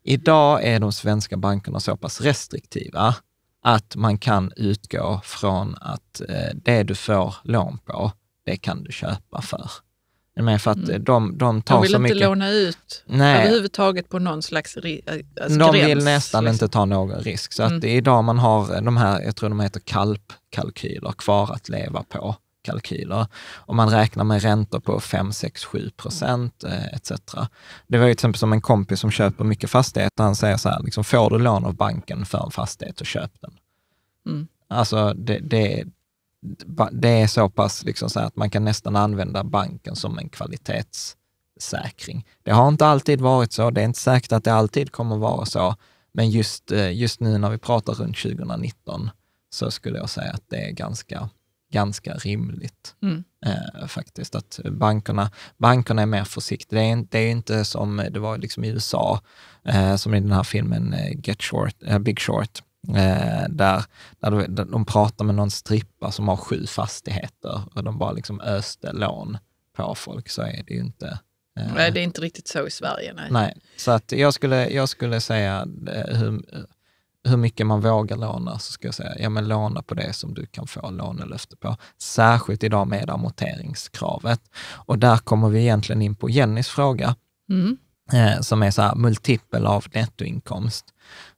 Speaker 1: idag är de svenska bankerna så pass restriktiva att man kan utgå från att eh, det du får lån på, det kan du köpa för. Men för att mm. Eh, de, de tar vill så inte låna ut Nej.
Speaker 2: överhuvudtaget på någon slags gräns. Eh, alltså de vill nästan liksom. inte ta
Speaker 1: någon risk. Så att mm. idag man har de här, jag tror de heter KALP-kalkyler, kvar att leva på kalkyler. Om man räknar med räntor på 5, 6, 7 procent eh, etc. Det var ju till exempel som en kompis som köper mycket fastigheter. Han säger så här, liksom, får du lån av banken för en fastighet och köp den. Mm. Alltså det, det, det, är så pass liksom så att man kan nästan använda banken som en kvalitetssäkring. Det har inte alltid varit så. Det är inte säkert att det alltid kommer vara så. Men just, eh, just nu när vi pratar runt 2019 så skulle jag säga att det är ganska ganska rimligt mm. eh, faktiskt. Att bankerna, bankerna är mer försiktiga. Det är, det är inte som det var liksom i USA, eh, som i den här filmen eh, Get Short, eh, Big Short, eh, där, där de pratar med någon strippa som har sju fastigheter och de bara liksom öste lån på folk. Så är det ju inte. Eh, nej,
Speaker 2: det är inte riktigt så i Sverige. Nej. nej.
Speaker 1: Så att jag, skulle, jag skulle säga hur, hur mycket man vågar låna så ska jag säga, ja men låna på det som du kan få lånelöfte på. Särskilt idag med amorteringskravet. Och där kommer vi egentligen in på Jennys fråga, mm. eh, som är så här, multipel av nettoinkomst.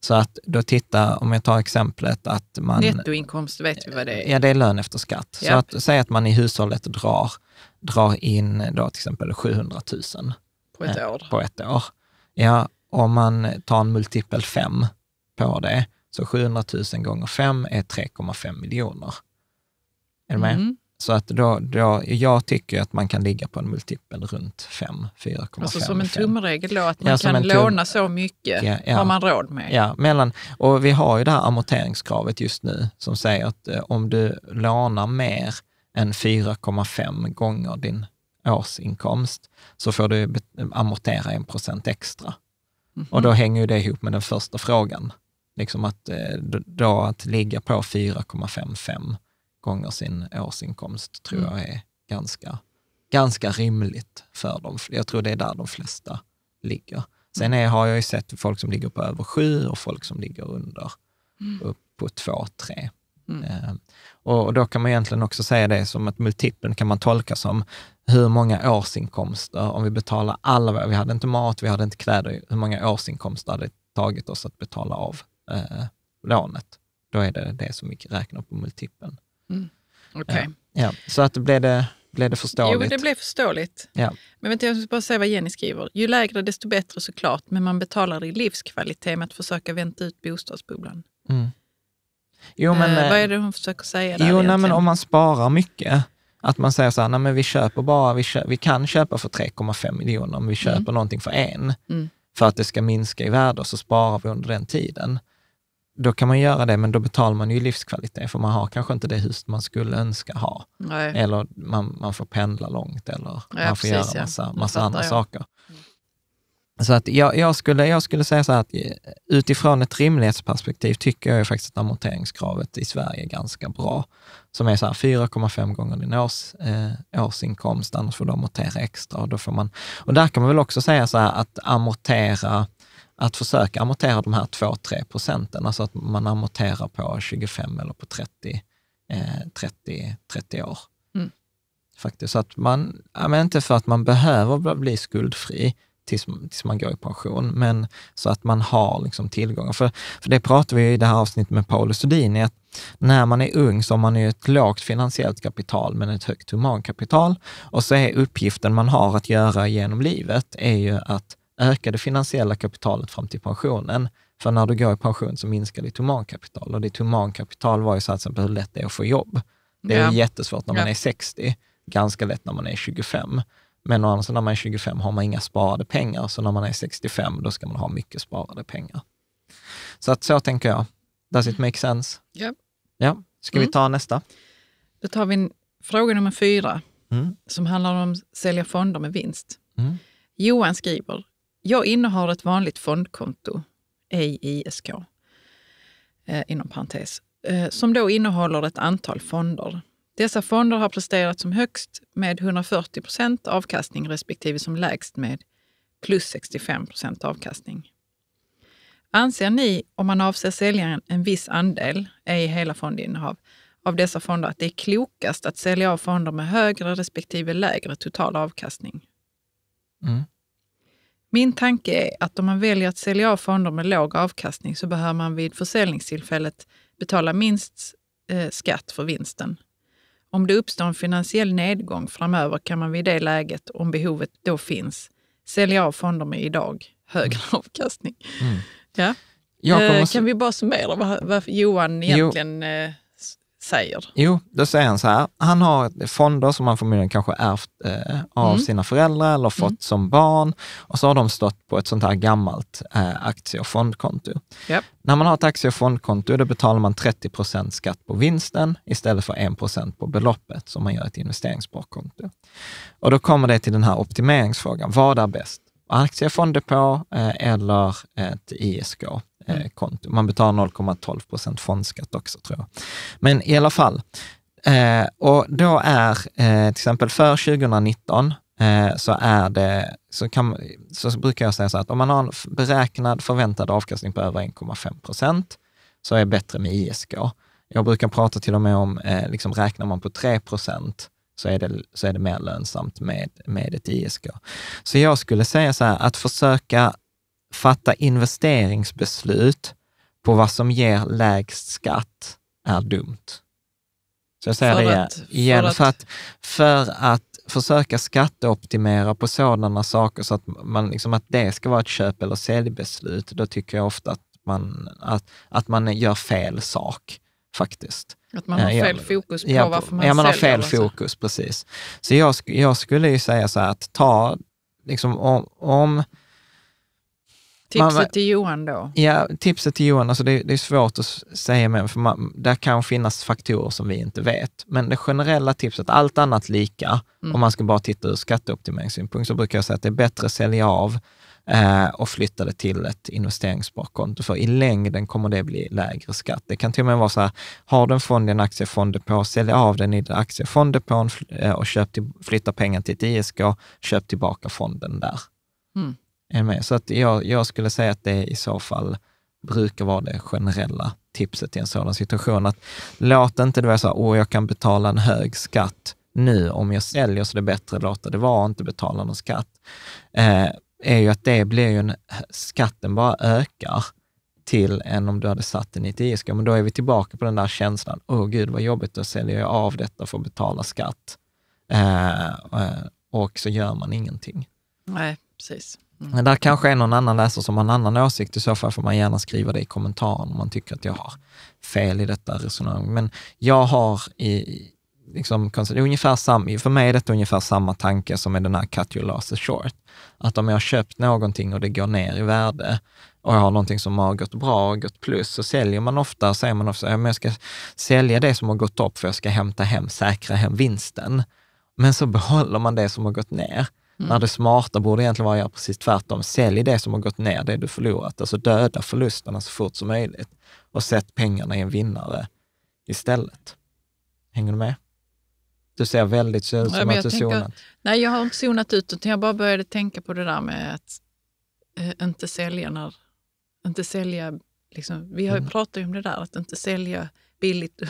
Speaker 1: Så att då titta, om jag tar exemplet att man...
Speaker 2: Nettoinkomst vet vi vad det
Speaker 1: är. Ja, det är lön efter skatt. Yep. Så att säg att man i hushållet drar, drar in då till exempel 700 000 på ett eh, år. Eh, på ett år. Ja, om man tar en multipel 5, på det. Så 700 000 gånger 5 är 3,5 miljoner. Är du med? Mm. Så att då, då, jag tycker att man kan ligga på en multipel runt 5, 4,5. Alltså som en tumregel då, att man ja, kan låna så mycket ja, ja, har man råd med. Ja, mellan, och vi har ju det här amorteringskravet just nu som säger att eh, om du lånar mer än 4,5 gånger din årsinkomst så får du amortera en procent extra. Mm -hmm. Och då hänger ju det ihop med den första frågan. Liksom att, eh, då att ligga på 4,55 gånger sin årsinkomst tror mm. jag är ganska, ganska rimligt för dem. Jag tror det är där de flesta ligger. Sen mm. är, har jag ju sett folk som ligger på över 7 och folk som ligger under, mm. upp på 2, 3. Mm. Ehm, och då kan man egentligen också säga det som att multipeln kan man tolka som hur många årsinkomster, om vi betalar alla, vi hade inte mat, vi hade inte kläder, hur många årsinkomster hade det tagit oss att betala av eh, lånet, då är det det som vi räknar på multipeln.
Speaker 2: Mm. Eh, okay.
Speaker 1: Ja. ja. Så att blev det, blev det förståeligt? Jo, det blev förståeligt. Ja.
Speaker 2: Men vänta, jag måste bara säga vad Jenny skriver. Ju lägre desto bättre såklart, men man betalar i livskvalitet med att försöka vänta ut bostadsbubblan.
Speaker 1: Mm. Jo, men, eh, vad är eh, det hon försöker säga? Där jo, nej, men om man sparar mycket, att man säger så här, nej, men vi köper bara, vi, köper, vi kan köpa för 3,5 miljoner, men vi köper mm. någonting för en. Mm. För att det ska minska i värde så sparar vi under den tiden då kan man göra det, men då betalar man ju livskvalitet, för man har kanske inte det hus man skulle önska ha. Nej. Eller man, man får pendla långt eller ja, man får precis, göra massa, massa andra jag. saker. Mm. Så att jag, jag, skulle, jag skulle säga så här att eh, utifrån ett rimlighetsperspektiv tycker jag faktiskt att amorteringskravet i Sverige är ganska bra. Som är så 4,5 gånger din års, eh, årsinkomst, annars får du amortera extra. Och, då får man, och där kan man väl också säga så här att amortera att försöka amortera de här 2-3 procenten, alltså att man amorterar på 25 eller på 30, eh, 30, 30 år. Mm. Faktiskt, så att man, ja, men inte för att man behöver bli skuldfri tills, tills man går i pension, men så att man har liksom tillgångar. För, för det pratar vi i det här avsnittet med Paolo Studini, att när man är ung så har man ju ett lågt finansiellt kapital men ett högt humankapital. Och så är uppgiften man har att göra genom livet är ju att öka det finansiella kapitalet fram till pensionen. För när du går i pension så minskar ditt humankapital och ditt humankapital var ju så här, till hur lätt det är att få jobb. Det är ja. jättesvårt när man ja. är 60, ganska lätt när man är 25. Men å när man är 25 har man inga sparade pengar, så när man är 65 då ska man ha mycket sparade pengar. Så att så tänker jag. Does it make sense? Ja. ja. Ska mm. vi ta nästa?
Speaker 2: Då tar vi fråga nummer fyra, mm. som handlar om att sälja fonder med vinst. Mm. Johan skriver, jag innehar ett vanligt fondkonto, EISK, eh, inom parentes, eh, som då innehåller ett antal fonder. Dessa fonder har presterat som högst med 140 procent avkastning respektive som lägst med plus 65 procent avkastning. Anser ni, om man avser sälja en viss andel, ej hela fondinnehav, av dessa fonder att det är klokast att sälja av fonder med högre respektive lägre total avkastning? Mm. Min tanke är att om man väljer att sälja av fonder med låg avkastning så behöver man vid försäljningstillfället betala minst eh, skatt för vinsten. Om det uppstår en finansiell nedgång framöver kan man vid det läget, om behovet då finns, sälja av fonder med idag högre mm. avkastning. Mm. Ja. Eh, kan vi bara summera vad, vad Johan egentligen jo. Eh, säger?
Speaker 1: Jo, då säger han så här, han har fonder som han förmodligen kanske ärvt eh, av mm. sina föräldrar eller fått mm. som barn och så har de stått på ett sånt här gammalt eh, aktie och fondkonto. Yep. När man har ett aktie och fondkonto, då betalar man 30 skatt på vinsten istället för 1 på beloppet som man gör ett investeringssparkonto. Och då kommer det till den här optimeringsfrågan, vad är bäst? Aktiefonder på eh, eller ett ISK? eh, konto. Man betalar 0,12 procent fondskatt också tror jag. Men i alla fall, eh, och då är eh, till exempel för 2019 eh, så, är det, så, kan, så brukar jag säga så att om man har en beräknad förväntad avkastning på över 1,5 procent så är det bättre med ISK. Jag brukar prata till och med om, eh, liksom räknar man på 3 procent så är det, så är det mer lönsamt med, med ett ISK. Så jag skulle säga så här, att försöka fatta investeringsbeslut på vad som ger lägst skatt är dumt. Så jag säger för det att, igen, för att, för att, för att försöka skatteoptimera på sådana saker så att, man, liksom, att det ska vara ett köp eller säljbeslut, då tycker jag ofta att man, att, att man gör fel sak faktiskt. Att man har eh, fel fokus på ja, varför man säljer? Ja, man har fel alltså. fokus, precis. Så jag, jag skulle ju säga så här att ta, liksom, om, om
Speaker 2: Tipset man, till Johan då?
Speaker 1: Ja, tipset till Johan, alltså det, det är svårt att säga men för man, där kan finnas faktorer som vi inte vet. Men det generella tipset, allt annat lika, mm. om man ska bara titta ur skatteoptimeringssynpunkt, så brukar jag säga att det är bättre att sälja av eh, och flytta det till ett investeringssparkonto, för i längden kommer det bli lägre skatt. Det kan till och med vara så här, har du en fond i en aktiefonddepå, sälj av den i aktiefonddepån eh, och köp till, flytta pengar till ett ISK, köp tillbaka fonden där. Mm är med. Så att jag, jag skulle säga att det i så fall brukar vara det generella tipset i en sådan situation. Att låt inte det vara så att jag kan betala en hög skatt nu om jag säljer, så det är bättre att låta det vara och inte betala någon skatt. Eh, är ju att det blir ju en, skatten bara ökar till än om du hade satt den i ett ISK. Men då är vi tillbaka på den där känslan, åh gud vad jobbigt, då säljer jag av detta för att betala skatt. Eh, och så gör man ingenting.
Speaker 2: Nej, precis. Mm. Där
Speaker 1: kanske är någon annan läsare som har en annan åsikt. I så fall får man gärna skriva det i kommentaren om man tycker att jag har fel i detta resonemang. Men jag har i, liksom, ungefär sam, för mig är detta ungefär samma tanke som med den här cut your losses short. Att om jag har köpt någonting och det går ner i värde och jag har någonting som har gått bra och gått plus, så säljer man ofta, säger man ofta, jag ska sälja det som har gått upp för jag ska hämta hem, säkra hem vinsten. Men så behåller man det som har gått ner. Mm. När det smarta borde egentligen vara att göra precis tvärtom. Sälj det som har gått ner, det du förlorat. Alltså döda förlusterna så fort som möjligt och sätt pengarna i en vinnare istället. Hänger du med? Du ser väldigt ut som ja, att du zonat.
Speaker 2: Nej, jag har inte zonat ut, utan jag bara började tänka på det där med att äh, inte sälja när... Inte sälja... Liksom, vi har ju mm. pratat om det där, att inte sälja billigt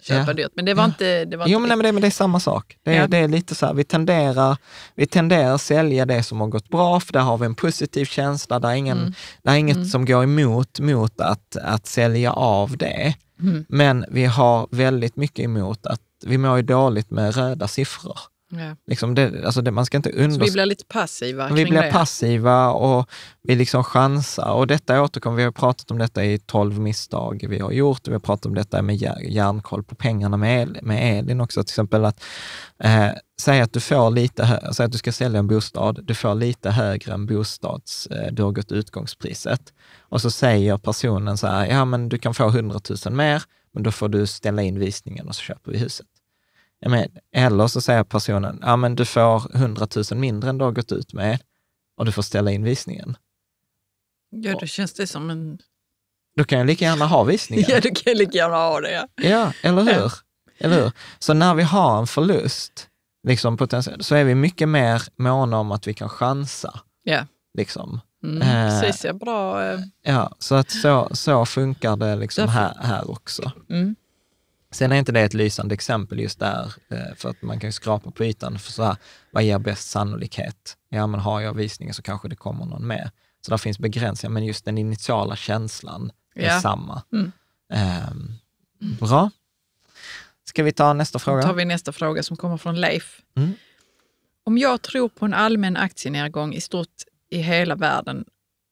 Speaker 2: köpa ja. dyrt. Men det var ja. inte... Det var jo, inte... Men, nej,
Speaker 1: men, det, är samma sak. Det ja. det är lite så här, vi tenderar, vi tenderar att sälja det som har gått bra, för där har vi en positiv känsla. Där är, ingen, mm. där är inget mm. som går emot mot att, att sälja av det. Mm. Men vi har väldigt mycket emot att vi mår ju dåligt med röda siffror. Ja. Liksom det, alltså det, man ska inte under... Så vi blir lite passiva Vi blir det. passiva och vi liksom chansar. Och detta återkommer, vi har pratat om detta i tolv misstag vi har gjort. Vi har pratat om detta med järnkoll på pengarna med, El, med Elin också. Till exempel att eh, säga att du får lite, säg att du ska sälja en bostad, du får lite högre än bostads, eh, du har gått utgångspriset. Och så säger personen så här, ja men du kan få 100 000 mer, men då får du ställa in visningen och så köper vi huset men, eller så säger personen, ja men du får 100 000 mindre än du har gått ut med och du får ställa in visningen.
Speaker 2: Ja, då känns det som en...
Speaker 1: Då kan jag lika gärna ha visningen. ja,
Speaker 2: du kan lika gärna ha det. Ja,
Speaker 1: ja eller hur? eller hur? Så när vi har en förlust, liksom så är vi mycket mer måna om att vi kan chansa. Ja. Liksom. Mm, eh, precis, ja,
Speaker 2: bra. Eh.
Speaker 1: Ja, så att så, så funkar det liksom här, här också. Mm. Sen är inte det ett lysande exempel just där, eh, för att man kan ju skrapa på ytan. För så här, vad ger bäst sannolikhet? Ja, men har jag visningen så kanske det kommer någon med. Så där finns begränsningar, men just den initiala känslan är ja. samma. Mm. Ehm, bra. Ska vi ta nästa fråga? Då tar
Speaker 2: vi nästa fråga som kommer från Leif. Mm. Om jag tror på en allmän aktienedgång i stort i hela världen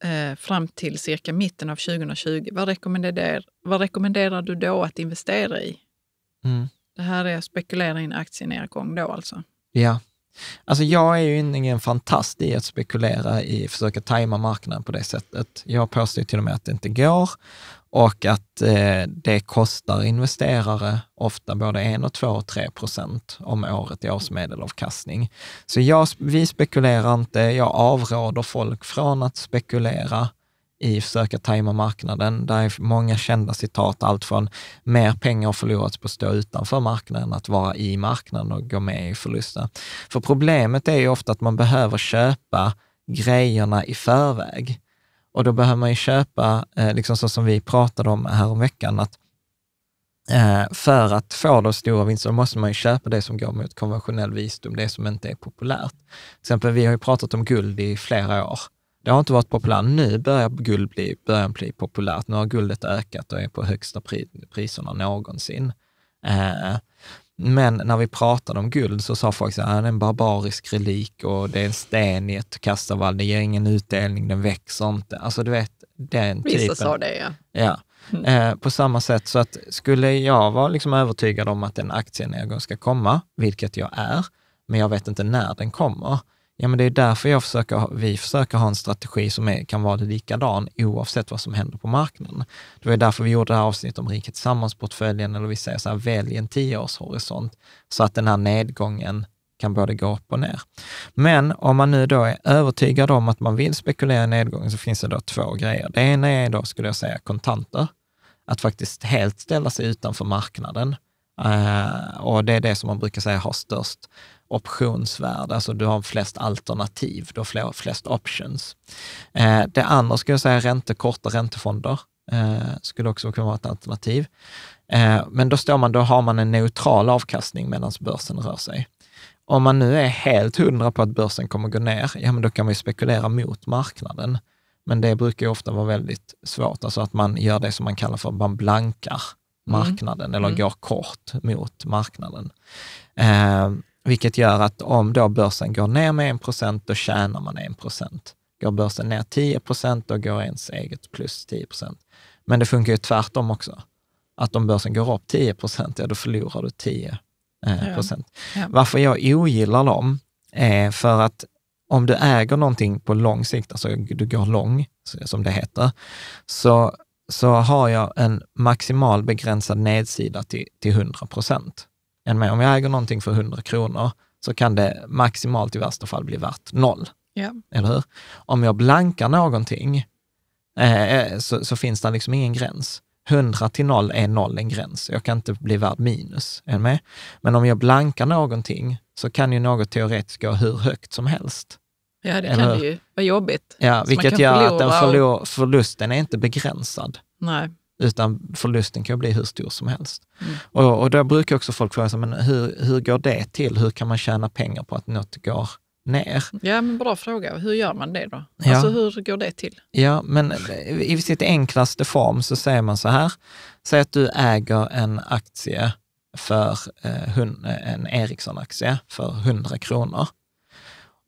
Speaker 2: eh, fram till cirka mitten av 2020, vad rekommenderar, vad rekommenderar du då att investera i? Mm. Det här är att spekulera i en aktienedgång då alltså?
Speaker 1: Ja. Alltså jag är ju ingen fantast i att spekulera i, att försöka tajma marknaden på det sättet. Jag påstår till och med att det inte går och att eh, det kostar investerare ofta både 1 och 2 och 3 procent om året i årsmedelavkastning. Så jag, vi spekulerar inte, jag avråder folk från att spekulera i försöka tajma marknaden. Där är många kända citat, allt från mer pengar har förlorats på att stå utanför marknaden, att vara i marknaden och gå med i förlusten. För problemet är ju ofta att man behöver köpa grejerna i förväg. Och då behöver man ju köpa, eh, liksom så som vi pratade om häromveckan, att eh, för att få de stora vinsterna måste man ju köpa det som går mot konventionell visdom, det som inte är populärt. Till exempel, vi har ju pratat om guld i flera år det har inte varit populärt. Nu börjar guld bli, börjar bli populärt. Nu har guldet ökat och är på högsta pri, priserna någonsin. Eh, men när vi pratade om guld så sa folk att ah, det är en barbarisk relik och det är en sten i ett kassavalv, det ger ingen utdelning, den växer inte. Alltså du vet, den Vissa typen. Vissa sa det, ja. ja. Mm. Eh, på samma sätt, så att skulle jag vara liksom övertygad om att en aktienedgång ska komma, vilket jag är, men jag vet inte när den kommer, Ja, men det är därför jag försöker, vi försöker ha en strategi som är, kan vara likadan oavsett vad som händer på marknaden. Det var därför vi gjorde det här avsnittet om Riket Tillsammans-portföljen, eller vi säger så här, välj en tioårshorisont så att den här nedgången kan både gå upp och ner. Men om man nu då är övertygad om att man vill spekulera i nedgången så finns det då två grejer. Det ena är då, skulle jag säga, kontanter. Att faktiskt helt ställa sig utanför marknaden. Uh, och det är det som man brukar säga har störst optionsvärde, alltså du har flest alternativ, du har flest options. Eh, det andra skulle jag säga är korta räntefonder eh, skulle också kunna vara ett alternativ. Eh, men då, står man, då har man en neutral avkastning medan börsen rör sig. Om man nu är helt hundra på att börsen kommer gå ner, ja men då kan man ju spekulera mot marknaden. Men det brukar ju ofta vara väldigt svårt, alltså att man gör det som man kallar för, man blankar mm. marknaden mm. eller mm. går kort mot marknaden. Vilket gör att om då börsen går ner med 1 procent, då tjänar man 1 procent. Går börsen ner 10 procent, då går ens eget plus 10 procent. Men det funkar ju tvärtom också. Att om börsen går upp 10 procent, ja, då förlorar du 10 eh, procent. Ja. Ja. Varför jag ogillar dem är eh, för att om du äger någonting på lång sikt, alltså du går lång, som det heter, så, så har jag en maximal begränsad nedsida till, till 100 procent än mig. Om jag äger någonting för 100 kronor så kan det maximalt i värsta fall bli värt noll. Yeah. Eller hur? Om jag blankar någonting eh, eh så, så, finns det liksom ingen gräns. 100 till 0 är 0 en gräns. Jag kan inte bli värd minus. Är med? Men om jag blankar någonting så kan ju något teoretiskt gå hur högt som helst. Ja, det Eller kan det ju. Vad jobbigt. Ja, vilket gör att den förlor, förlusten är inte begränsad. Nej utan förlusten kan bli hur stor som helst. Mm. Och, och då brukar också folk fråga sig, men hur, hur går det till? Hur kan man tjäna pengar på att något går ner?
Speaker 2: Ja, men bra fråga. Hur gör man det då? Ja. Alltså hur går det till?
Speaker 1: Ja, men i sitt enklaste form så säger man så här, säg att du äger en aktie för eh, eh, en Ericsson-aktie för 100 kronor.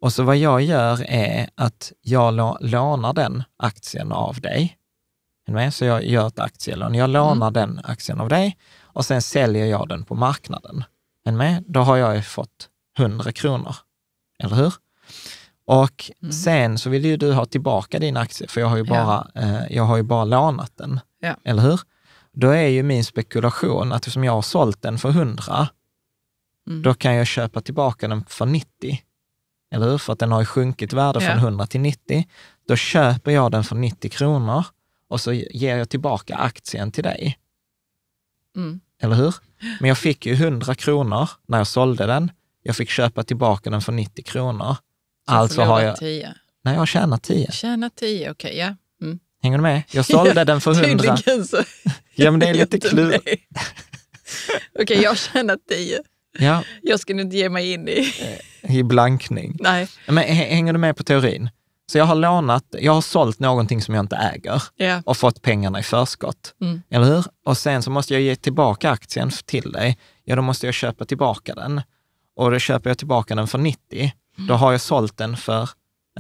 Speaker 1: Och så vad jag gör är att jag lånar den aktien av dig med? Så jag gör ett aktielån. Jag lånar mm. den aktien av dig och sen säljer jag den på marknaden. Med? Då har jag fått 100 kronor, eller hur? Och mm. sen så vill ju du ha tillbaka din aktie, för jag har ju bara, ja. eh, jag har ju bara lånat den, ja. eller hur? Då är ju min spekulation att eftersom jag har sålt den för 100, mm. då kan jag köpa tillbaka den för 90. Eller hur? För att den har ju sjunkit värde ja. från 100 till 90. Då köper jag den för 90 kronor och så ger jag tillbaka aktien till dig. Mm. Eller hur? Men jag fick ju 100 kronor när jag sålde den. Jag fick köpa tillbaka den för 90 kronor. Så alltså har jag... 10. Nej, jag har tjänat 10.
Speaker 2: Tjänat 10, okej, okay, ja. Mm.
Speaker 1: Hänger du med? Jag sålde den för 100. Tydligen så. ja, men det är lite klurigt.
Speaker 2: okej, okay, jag har tjänat 10. Ja. Jag ska nu inte ge mig in i...
Speaker 1: Eh, I blankning. Nej. Men hänger du med på teorin? Så jag har lånat, jag har sålt någonting som jag inte äger yeah. och fått pengarna i förskott. Mm. Eller hur? Och sen så måste jag ge tillbaka aktien till dig. Ja, då måste jag köpa tillbaka den. Och då köper jag tillbaka den för 90. Mm. Då har jag sålt den för,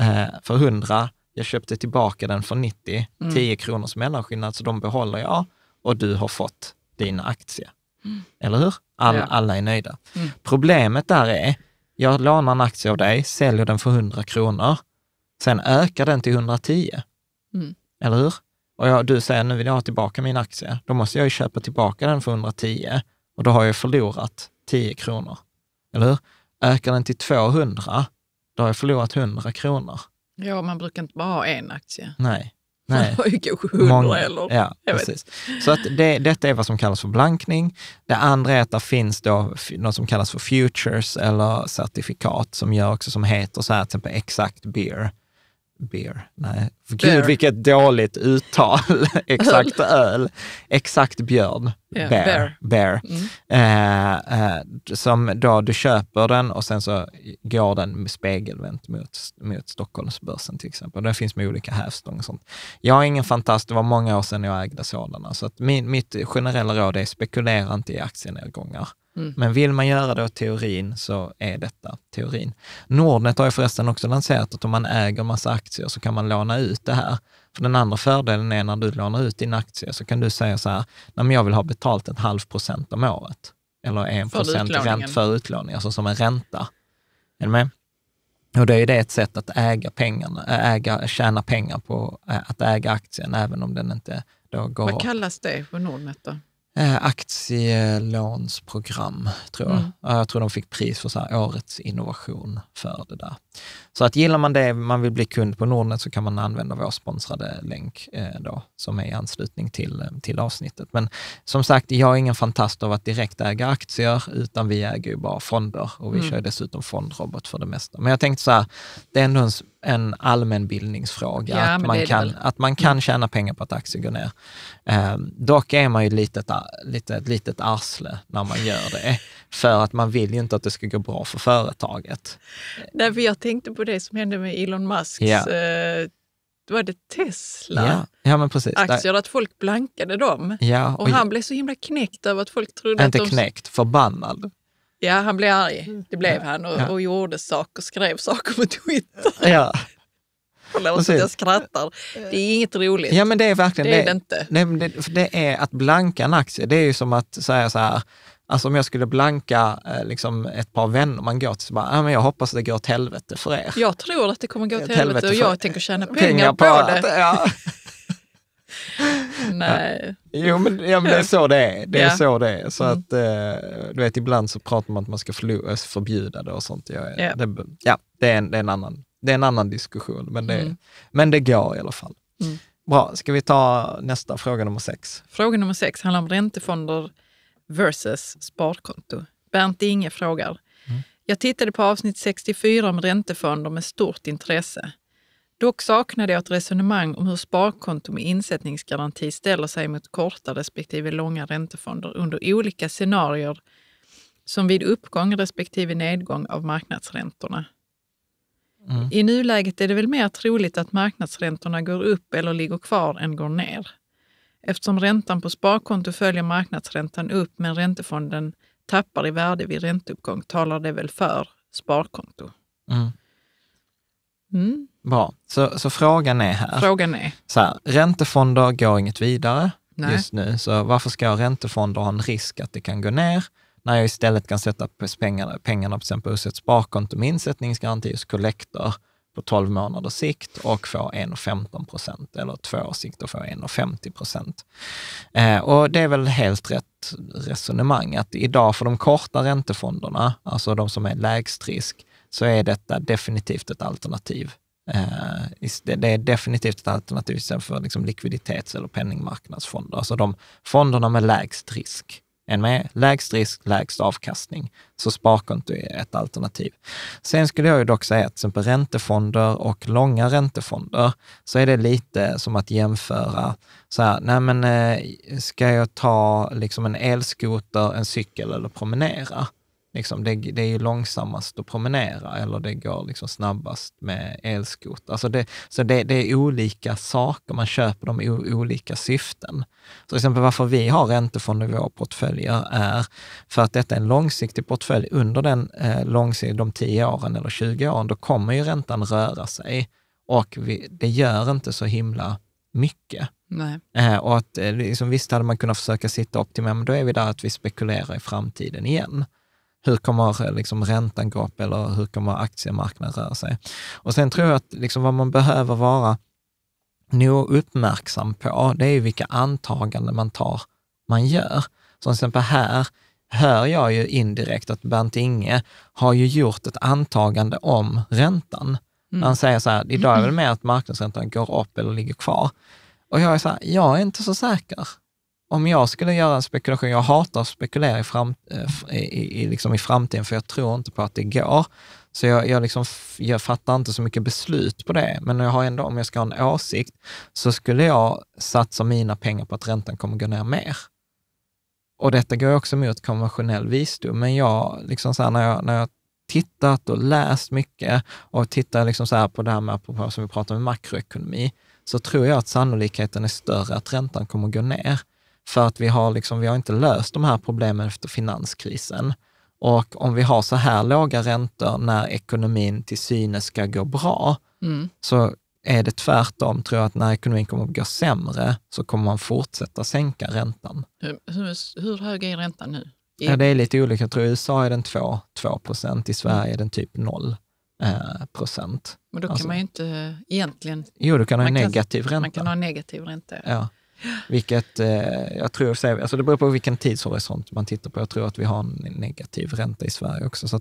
Speaker 1: eh, för 100. Jag köpte tillbaka den för 90. Mm. 10 kronors mellanskillnad, så de behåller jag och du har fått dina aktier. Mm. Eller hur? All, ja. Alla är nöjda. Mm. Problemet där är, jag lånar en aktie av dig, säljer den för 100 kronor Sen ökar den till 110, mm. eller hur? Och jag, du säger, nu vill jag ha tillbaka min aktie. Då måste jag ju köpa tillbaka den för 110 och då har jag förlorat 10 kronor, eller hur? Ökar den till 200, då har jag förlorat 100 kronor.
Speaker 2: Ja, man brukar inte bara ha en aktie. Nej.
Speaker 1: Nej. Man har ju kanske 100 Många, eller... Ja, precis. Så att det, detta är vad som kallas för blankning. Det andra är att det finns då något som kallas för futures eller certifikat som gör också som heter så här, till exempel exakt beer beer. Nej, beer. gud vilket dåligt uttal. Exakt öl. Exakt björn. Yeah, bear. Bear. bear. Mm. Eh, eh, som då du köper den och sen så går den spegelvänt mot, mot Stockholmsbörsen till exempel. Den finns med olika hävstång och sånt. Jag är ingen fantast, det var många år sedan jag ägde sådana. Så att min, mitt generella råd är spekulera inte i aktienedgångar. Mm. Men vill man göra det teorin så är detta teorin. Nordnet har ju förresten också lanserat att om man äger massa aktier så kan man låna ut det här. För den andra fördelen är när du lånar ut din aktie så kan du säga så här, nej men jag vill ha betalt en halv procent om året. Eller en procent ränta för utlåning, alltså som en ränta. Är du med? Och då är det ett sätt att äga pengarna, äh, äga, tjäna pengar på äh, att äga aktien, även om den inte då går Vad
Speaker 2: kallas det på Nordnet då?
Speaker 1: eh, aktielånsprogram, tror jag. Mm. Jag tror de fick pris för så årets innovation för det där. Så att gillar man det, man vill bli kund på Nordnet, så kan man använda vår sponsrade länk eh, då, som är i anslutning till, eh, till avsnittet. Men som sagt, jag är ingen fantast av att direkt äga aktier, utan vi äger ju bara fonder och vi mm. kör dessutom fondrobot för det mesta. Men jag tänkte så här, det är ändå en, en allmän ja, att, man kan, att man kan tjäna pengar på att aktier går ner. Eh, dock är man ju lite ett litet, litet arsle när man gör det för att man vill ju inte att det ska gå bra för företaget.
Speaker 2: Nej, för jag tänkte på det som hände med Elon Musks ja. eh, var det Tesla? Ja, ja men precis. Aktier, att folk blankade dem. Ja, och, och han blev så himla knäckt över att folk trodde inte att Inte de...
Speaker 1: knäckt, förbannad.
Speaker 2: Ja, han blev arg. Det blev ja, han och, ja. och gjorde saker, skrev saker på Twitter.
Speaker 1: Ja. Förlåt att jag
Speaker 2: skrattar. Det är inget roligt. Ja, men det är verkligen det. Är det, det
Speaker 1: inte. Det, det, det, är att blanka en aktie, det är ju som att säga så här, Alltså om jag skulle blanka eh, liksom, ett par vänner man går till, så bara, ah, men jag hoppas det går åt helvete för er. Jag tror att det kommer gå åt helvete, helvete och jag tänker tjäna pengar, pengar på, på, det. det ja.
Speaker 2: Nej. Ja. Jo, men, ja, men det är så det är. Det är ja. så det är. Så mm.
Speaker 1: att, eh, du vet, ibland så pratar man om att man ska eh, förbjuda det och sånt. Jag, ja. Det, ja, det, är en, det, är en annan, det är en annan diskussion, men det, mm. men det går i alla fall. Mm. Bra, ska vi ta nästa fråga nummer sex?
Speaker 2: Fråga nummer sex handlar om räntefonder versus sparkonto. Bernt Inge frågar. Mm. Jag tittade på avsnitt 64 om räntefonder med stort intresse. Dock saknade jag ett resonemang om hur sparkonto med insättningsgaranti ställer sig mot korta respektive långa räntefonder under olika scenarier som vid uppgång respektive nedgång av marknadsräntorna. Mm. I nuläget är det väl mer troligt att marknadsräntorna går upp eller ligger kvar än går ner. Eftersom räntan på sparkonto följer marknadsräntan upp men räntefonden tappar i värde vid ränteuppgång talar det väl för sparkonto.
Speaker 1: Mm. Mm. Bra, så, så, frågan är här. Frågan är. Så här, räntefonder går inget vidare Nej. just nu, så varför ska räntefonder ha en risk att det kan gå ner? när jag istället kan sätta pengarna, pengarna på exempel hos ett sparkonto med insättningsgaranti hos Collector på 12 månaders sikt och få 1,15 procent eller två års sikt och få 1,50 procent. Eh, och det är väl helt rätt resonemang att idag för de korta räntefonderna, alltså de som är lägst risk, så är detta definitivt ett alternativ. Eh, det är definitivt ett alternativ för liksom likviditets eller penningmarknadsfonder, alltså de fonderna med lägst risk. En med lägst risk, lägst avkastning. Så sparkonto är ett alternativ. Sen skulle jag ju dock säga att till exempel räntefonder och långa räntefonder, så är det lite som att jämföra så här, nej men eh, ska jag ta liksom en elskoter, en cykel eller promenera? Liksom det, det, är ju långsammast att promenera eller det går liksom snabbast med elskot. Alltså det, så det, det, är olika saker, man köper dem i olika syften. Så till exempel varför vi har räntefonder i våra portföljer är för att detta är en långsiktig portfölj. Under den eh, långsiktiga, de 10 åren eller 20 åren, då kommer ju räntan röra sig och vi, det gör inte så himla mycket. Eh, och att, eh, liksom, visst hade man kunnat försöka sitta optimum, men då är vi där att vi spekulerar i framtiden igen. Hur kommer liksom räntan gå upp eller hur kommer aktiemarknaden röra sig? Och sen tror jag att liksom vad man behöver vara nog uppmärksam på, det är vilka antaganden man tar, man gör. Som till exempel här hör jag ju indirekt att Bernt Inge har ju gjort ett antagande om räntan. Mm. Han säger så här, idag är det mm. mer att marknadsräntan går upp eller ligger kvar. Och jag är så här, jag är inte så säker om jag skulle göra en spekulation, jag hatar att spekulera i, fram, eh, i, i, liksom i framtiden, för jag tror inte på att det går. Så jag, jag, liksom, jag fattar inte så mycket beslut på det, men jag har ändå, om jag ska ha en åsikt, så skulle jag satsa mina pengar på att räntan kommer gå ner mer. Och detta går också mot konventionell visdom, men jag, liksom så här, när jag, när jag tittat och läst mycket och tittar liksom så här på det här med, som vi pratar om makroekonomi, så tror jag att sannolikheten är större att räntan kommer gå ner för att vi har, liksom, vi har inte löst de här problemen efter finanskrisen. Och om vi har så här låga räntor när ekonomin till synes ska gå bra, mm. så är det tvärtom, tror jag, att när ekonomin kommer att gå sämre så kommer man fortsätta sänka räntan.
Speaker 2: Hur, hur, hur hög är räntan nu? I... Ja, det
Speaker 1: är lite olika. Jag tror i USA är den 2, 2 procent, i Sverige mm. är den typ 0 eh, procent. Men då kan alltså, man ju
Speaker 2: inte eh, egentligen... Jo, du kan ha man negativ ränta. Man kan ha negativ ränta. Ja.
Speaker 1: Vilket eh, jag tror, alltså det beror på vilken tidshorisont man tittar på. Jag tror att vi har en negativ ränta i Sverige också. Så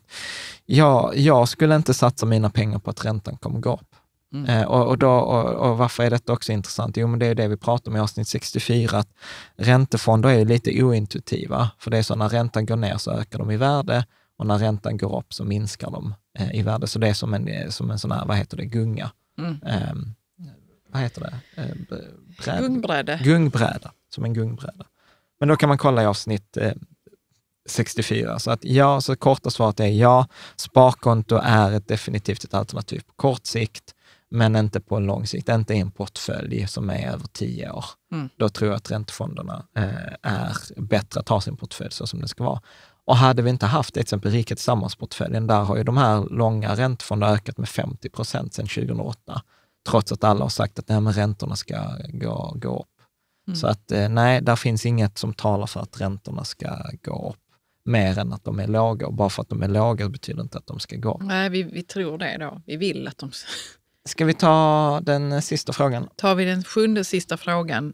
Speaker 1: jag, jag skulle inte satsa mina pengar på att räntan kommer gå upp. Mm. Eh, och, och, då, och, och, varför är detta också intressant? Jo, men det är det vi pratar om i avsnitt 64, att räntefonder är lite ointuitiva. För det är så när räntan går ner så ökar de i värde och när räntan går upp så minskar de eh, i värde. Så det är som en, eh, som en sån här, vad heter det, gunga. Mm. Ehm, vad heter det? Eh, bräd, gungbräde. Gungbräda, som en gungbräda. Men då kan man kolla i avsnitt 64. Eh, så att ja, så korta svaret är ja, sparkonto är ett definitivt ett alternativ på kort sikt, men inte på lång sikt, inte i en portfölj som är över tio år. Mm. Då tror jag att räntefonderna eh, är bättre att ha sin portfölj så som den ska vara. Och hade vi inte haft till exempel Riket Tillsammans-portföljen, där har ju de här långa räntefonderna ökat med 50 procent sedan 2008. Trots att alla har sagt att nej, men räntorna ska gå, gå upp. Mm. Så att eh, nej, där finns inget som talar för att räntorna ska gå upp mer än att de är låga. Och bara för att de är låga betyder inte att de ska gå.
Speaker 2: Nej, vi, vi tror det då. Vi vill att de ska.
Speaker 1: Ska vi ta den eh, sista frågan?
Speaker 2: Tar vi den sjunde sista frågan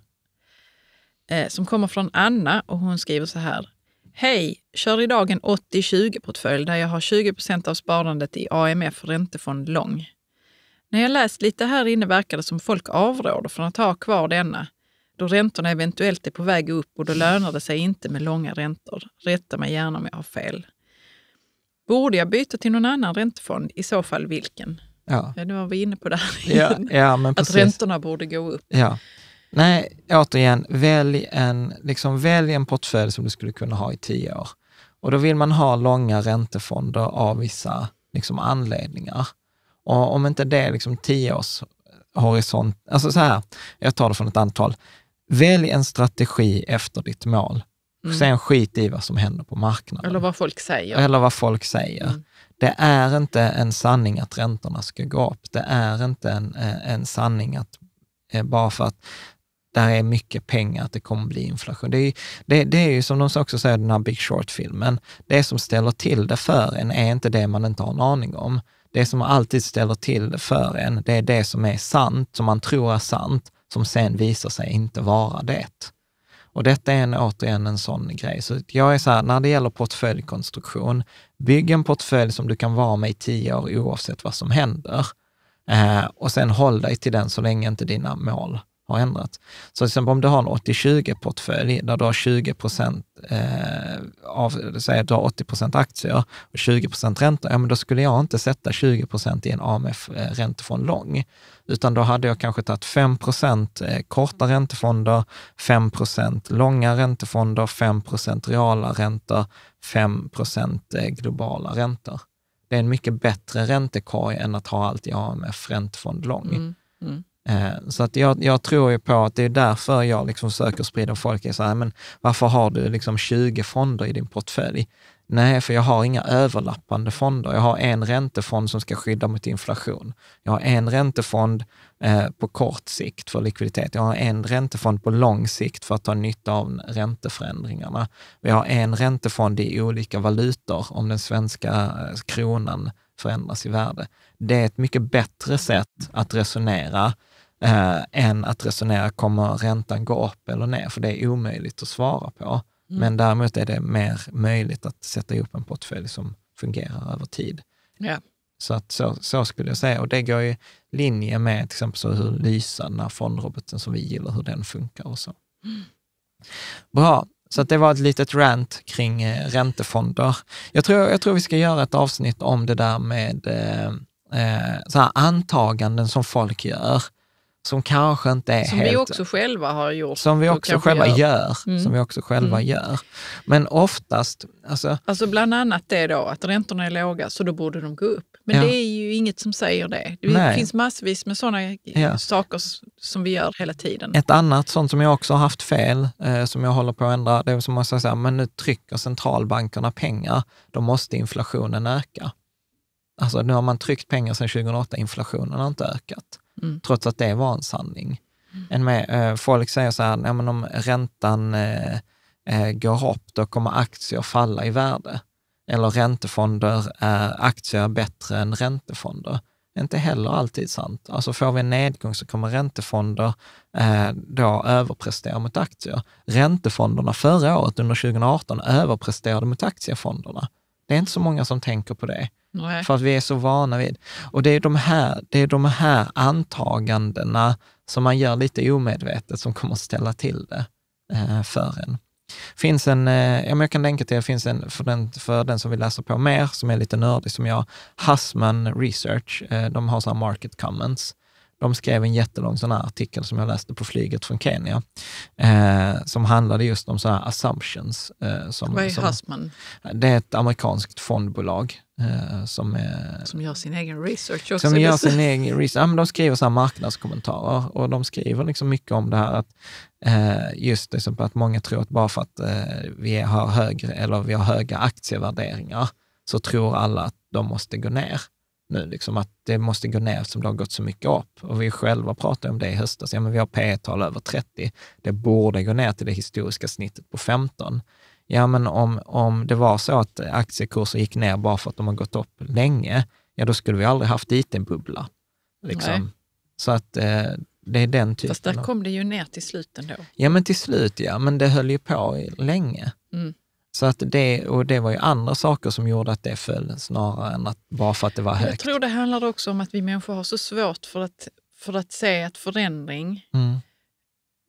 Speaker 2: eh, som kommer från Anna och hon skriver så här. Hej! Kör idag en 80-20-portfölj där jag har 20 av sparandet i AMF räntefond lång. När jag läst lite här inne verkar det som folk avråder från att ha kvar denna, då räntorna eventuellt är på väg upp och då lönar det sig inte med långa räntor. Rätta mig gärna om jag har fel. Borde jag byta till någon annan räntefond? I så fall vilken? Ja. ja nu var vi inne på det här igen. Ja, ja, att precis. räntorna borde gå upp. Ja.
Speaker 1: Nej, återigen, välj en, liksom välj en portfölj som du skulle kunna ha i tio år. Och då vill man ha långa räntefonder av vissa liksom, anledningar. Och om inte det är liksom tioårshorisont, alltså så här, jag tar det från ett antal. Välj en strategi efter ditt mål. Mm. Sen skit i vad som händer på marknaden. Eller vad folk säger. Eller vad folk säger. Mm. Det är inte en sanning att räntorna ska gå upp. Det är inte en, eh, en sanning att eh, bara för att där är mycket pengar, att det kommer bli inflation. Det är, det, det är ju som de också säger i den här Big Short-filmen, det som ställer till det för en är inte det man inte har en aning om det som alltid ställer till för en, det är det som är sant, som man tror är sant, som sen visar sig inte vara det. Och detta är en, återigen en sån grej. Så jag är så här, när det gäller portföljkonstruktion, bygg en portfölj som du kan vara med i tio år oavsett vad som händer. Eh, och sen håll dig till den så länge inte dina mål har ändrat. Så till exempel om du har en 80-20-portfölj där du har 20 procent eh, av, säg du har 80 aktier och 20 procent ränta, ja men då skulle jag inte sätta 20 procent i en AMF-räntefond eh, lång, utan då hade jag kanske tagit 5 procent eh, korta räntefonder, 5 procent långa räntefonder, 5 procent reala räntor, 5 procent eh, globala räntor. Det är en mycket bättre räntekorg än att ha allt i AMF-räntefond lång. Mm, mm. Eh, så att jag, jag, tror ju på att det är därför jag liksom söker sprida folk i så här, men varför har du liksom 20 fonder i din portfölj? Nej, för jag har inga överlappande fonder. Jag har en räntefond som ska skydda mot inflation. Jag har en räntefond eh, på kort sikt för likviditet. Jag har en räntefond på lång sikt för att ta nytta av ränteförändringarna. Vi har en räntefond i olika valutor om den svenska eh, kronan förändras i värde. Det är ett mycket bättre sätt att resonera eh, än att resonera, kommer räntan gå upp eller ner? För det är omöjligt att svara på. Mm. Men däremot är det mer möjligt att sätta ihop en portfölj som fungerar över tid. Ja. Så, att så, så, skulle jag säga, och det går i linje med till exempel så hur Lysa, den här fondroboten som vi gillar, hur den funkar och så. Mm. Bra, så det var ett litet rant kring eh, räntefonder. Jag tror, jag tror vi ska göra ett avsnitt om det där med eh, eh så antaganden som folk gör som kanske inte är som helt... Som vi också
Speaker 2: själva har gjort. Som vi också själva gör. gör mm. Som vi också själva mm.
Speaker 1: gör. Men oftast... Alltså,
Speaker 2: alltså bland annat det då, att räntorna är låga, så då borde de gå upp. Men ja. det är ju inget som säger det. Det Nej. finns massvis med sådana ja. saker som vi gör hela
Speaker 1: tiden. Ett annat sånt som jag också har haft fel, eh, som jag håller på att ändra, det är som man säger, men nu trycker centralbankerna pengar, då måste inflationen öka. Alltså nu har man tryckt pengar sedan 2008, inflationen har inte ökat mm. trots att det var en sanning. Mm. Med, eh, folk säger så här, men om räntan eh, eh, går upp, då kommer aktier falla i värde. Eller räntefonder, är, eh, aktier är bättre än räntefonder. Inte heller alltid sant. Alltså får vi en nedgång så kommer räntefonder eh, då överprestera mot aktier. Räntefonderna förra året, under 2018, överpresterade mot aktiefonderna. Det är inte så många som tänker på det. Nej. För att vi är så vana vid. Och det är de här, det är de här antagandena som man gör lite omedvetet som kommer att ställa till det eh, för en. Finns en, eh, jag kan länka till, finns en, för den, för den som vill läsa på mer, som är lite nördig som jag, Hassman Research, eh, de har så här market comments de skrev en jättelång sån artikel som jag läste på flyget från Kenya, eh, som handlade just om sådana assumptions. Eh, som, Vad är Husman? Det är ett amerikanskt fondbolag. Eh, som, som gör sin
Speaker 2: egen research också. Som gör sin
Speaker 1: egen research. Ja, men de skriver så här marknadskommentarer och de skriver liksom mycket om det här att eh, just liksom att många tror att bara för att eh, vi har högre eller vi har höga aktievärderingar så tror alla att de måste gå ner nu, liksom, att det måste gå ner som det har gått så mycket upp. Och vi själva pratade om det i höstas, ja men vi har P-tal över 30, det borde gå ner till det historiska snittet på 15. Ja men om, om det var så att aktiekurser gick ner bara för att de har gått upp länge, ja då skulle vi aldrig haft dit en bubbla. Liksom. Så att eh, det är den typen. Fast där kom
Speaker 2: det ju ner till slut ändå.
Speaker 1: Ja men till slut ja, men det höll ju på länge. Mm. Så att det, och det var ju andra saker som gjorde att det föll snarare än att bara för att det var högt. Jag
Speaker 2: tror det handlar också om att vi människor har så svårt för att, för att se att förändring mm.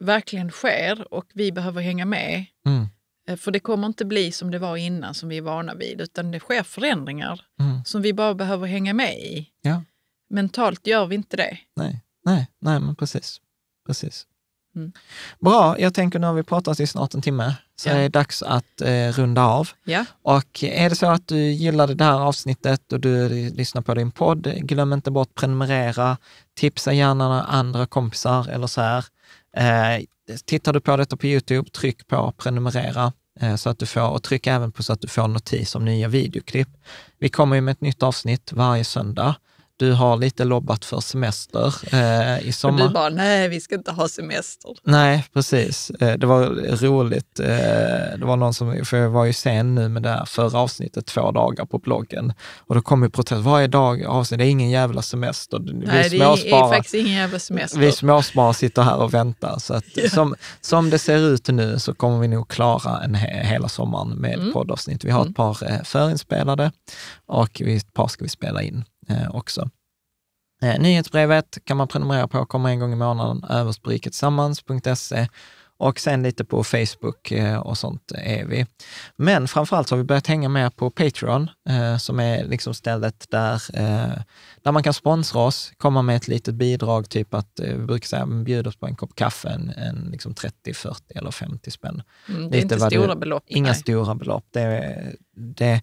Speaker 2: verkligen sker och vi behöver hänga med. Mm. Eh, för det kommer inte bli som det var innan, som vi är vana vid, utan det sker förändringar mm. som vi bara behöver hänga med i. Ja. Mentalt gör vi inte det.
Speaker 1: Nej, nej, nej men precis. precis. Mm. Bra, jag tänker nu har vi pratat i snart en timme. Så ja. det är dags att eh, runda av. Ja. Och är det så att du gillade det här avsnittet och du lyssnar på din podd, glöm inte bort prenumerera, tipsa gärna andra kompisar eller så här. Eh, tittar du på detta på YouTube, tryck på prenumerera eh, så att du får, och tryck även på så att du får notis om nya videoklipp. Vi kommer ju med ett nytt avsnitt varje söndag du har lite lobbat för semester eh, i sommar. Och du
Speaker 2: bara, nej, vi ska inte ha
Speaker 1: semester. Nej, precis. Eh, det var roligt. Eh, det var någon som, för jag var ju sen nu med det här förra avsnittet, två dagar på bloggen. Och då kom ju protest, varje dag avsnitt, det är ingen jävla semester. Vi nej, det är faktiskt ingen jävla semester. Vi småsparare sitter här och väntar. Så att, yeah. som, som det ser ut nu så kommer vi nog klara en he hela sommaren med mm. poddavsnitt. Vi har ett mm. par eh, förinspelade och ett par ska vi spela in. Eh, också. Eh, nyhetsbrevet kan man prenumerera på, kommer en gång i månaden, överst på riketillsammans.se och sen lite på Facebook eh, och sånt är vi. Men framförallt så har vi börjat hänga mer på Patreon, som är liksom stället där där man kan sponsra oss, komma med ett litet bidrag, typ att eh, vi brukar säga mm, bjud oss på en kopp kaffe, en, en liksom 30, 40 eller 50 spänn. Mm, det är Lite inte stora du, belopp. Inga nej. stora belopp. Det, det,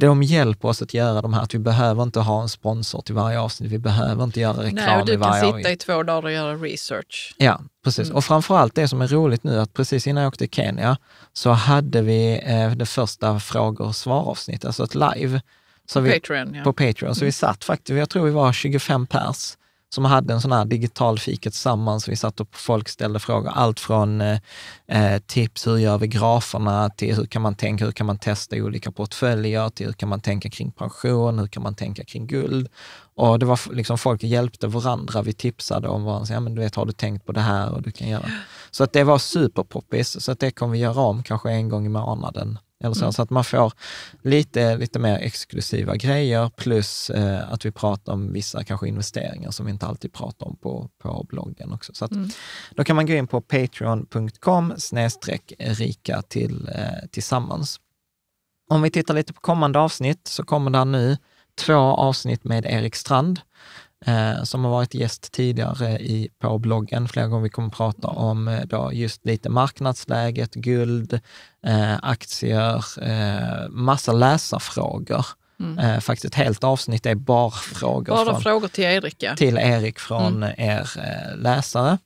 Speaker 1: de hjälper oss att göra de här, att vi behöver inte ha en sponsor till varje avsnitt, vi behöver inte göra reklam Nej, och du i varje kan sitta
Speaker 2: i två dagar och göra research. Ja, precis. Mm. Och
Speaker 1: framförallt det som är roligt nu, att precis innan jag åkte till Kenya så hade vi eh, det första frågor och svaravsnittet, alltså ett live, så vi, Patreon, ja. På Patreon. Så vi mm. satt faktiskt, jag tror vi var 25 pers som hade en sån här digital fika tillsammans. Vi satt och folk ställde frågor, allt från eh, eh, tips, hur gör vi graferna, till hur kan man tänka, hur kan man testa olika portföljer, till hur kan man tänka kring pension, hur kan man tänka kring guld. Och det var liksom folk hjälpte varandra, vi tipsade om varandra, ja men du vet, har du tänkt på det här och du kan göra. Så att det var superpoppis, så att det kommer vi göra om kanske en gång i månaden. Eller så, mm. så att man får lite, lite mer exklusiva grejer plus eh, att vi pratar om vissa kanske investeringar som vi inte alltid pratar om på, på bloggen också. Så att, mm. Då kan man gå in på patreon.com snedstreck rika till, eh, tillsammans. Om vi tittar lite på kommande avsnitt så kommer det nu två avsnitt med Erik Strand eh, som har varit gäst tidigare i, på bloggen flera gånger. Vi kommer prata om eh, då just lite marknadsläget, guld, eh, aktier, eh, massa läsarfrågor. Mm. Eh, faktiskt ett helt avsnitt är bara frågor, bara från, frågor till, Erik, ja. till Erik från mm. er eh, läsare.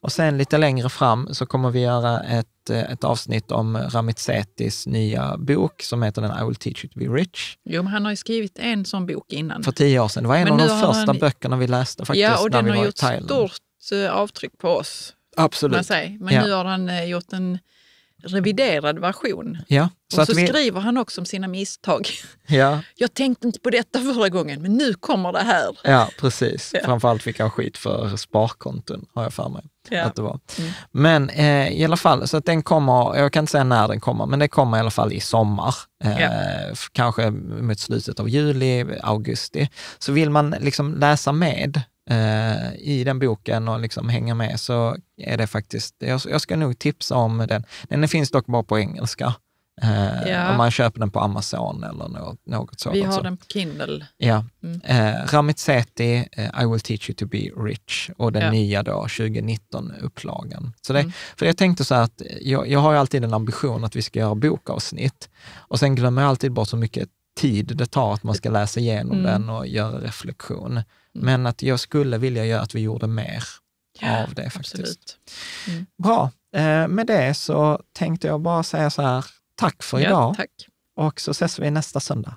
Speaker 1: Och sen lite längre fram så kommer vi göra ett Eh, ett, avsnitt om Ramit Sethis nya bok som heter den I will teach you to be rich.
Speaker 2: Jo, men han har ju skrivit en sån bok innan. För tio år sedan. Det var en men av de första han... böckerna vi läste faktiskt ja, när vi var i Thailand. Ja, och den har gjort stort eh, avtryck på oss.
Speaker 1: Absolut. Man säger. Men ja. nu har
Speaker 2: han eh, gjort en reviderad version. Ja, så och så vi... skriver han också om sina misstag. Ja. Jag tänkte inte på detta förra gången, men nu kommer det här.
Speaker 1: Ja, precis. Ja. Framförallt fick han skit för sparkonton, har jag för mig. Ja. Att det var. Mm. Men eh, i alla fall, så att den kommer, jag kan inte säga när den kommer, men det kommer i alla fall i sommar. Eh, ja. Kanske mot slutet av juli, augusti. Så vill man liksom läsa med Eh, i den boken och liksom hänga med så är det faktiskt, jag, jag ska nog tipsa om den. Den finns dock bara på engelska. Eh, ja. Om man köper den på Amazon eller något, något sådant. Vi har så. den på Kindle. Ja. Mm. Eh, Ramit Sethi, eh, I will teach you to be rich och den ja. nya 2019-upplagan. mm. För jag tänkte så här att jag, jag har alltid en ambition att vi ska göra bokavsnitt och sen glömmer jag alltid bort så mycket tid det tar att man ska läsa igenom mm. den och göra reflektion. Men att jag skulle vilja göra att vi gjorde mer ja, av det faktiskt. Mm. Bra, eh, med det så tänkte jag bara säga så här, tack för ja, idag. Tack. Och så ses vi nästa söndag.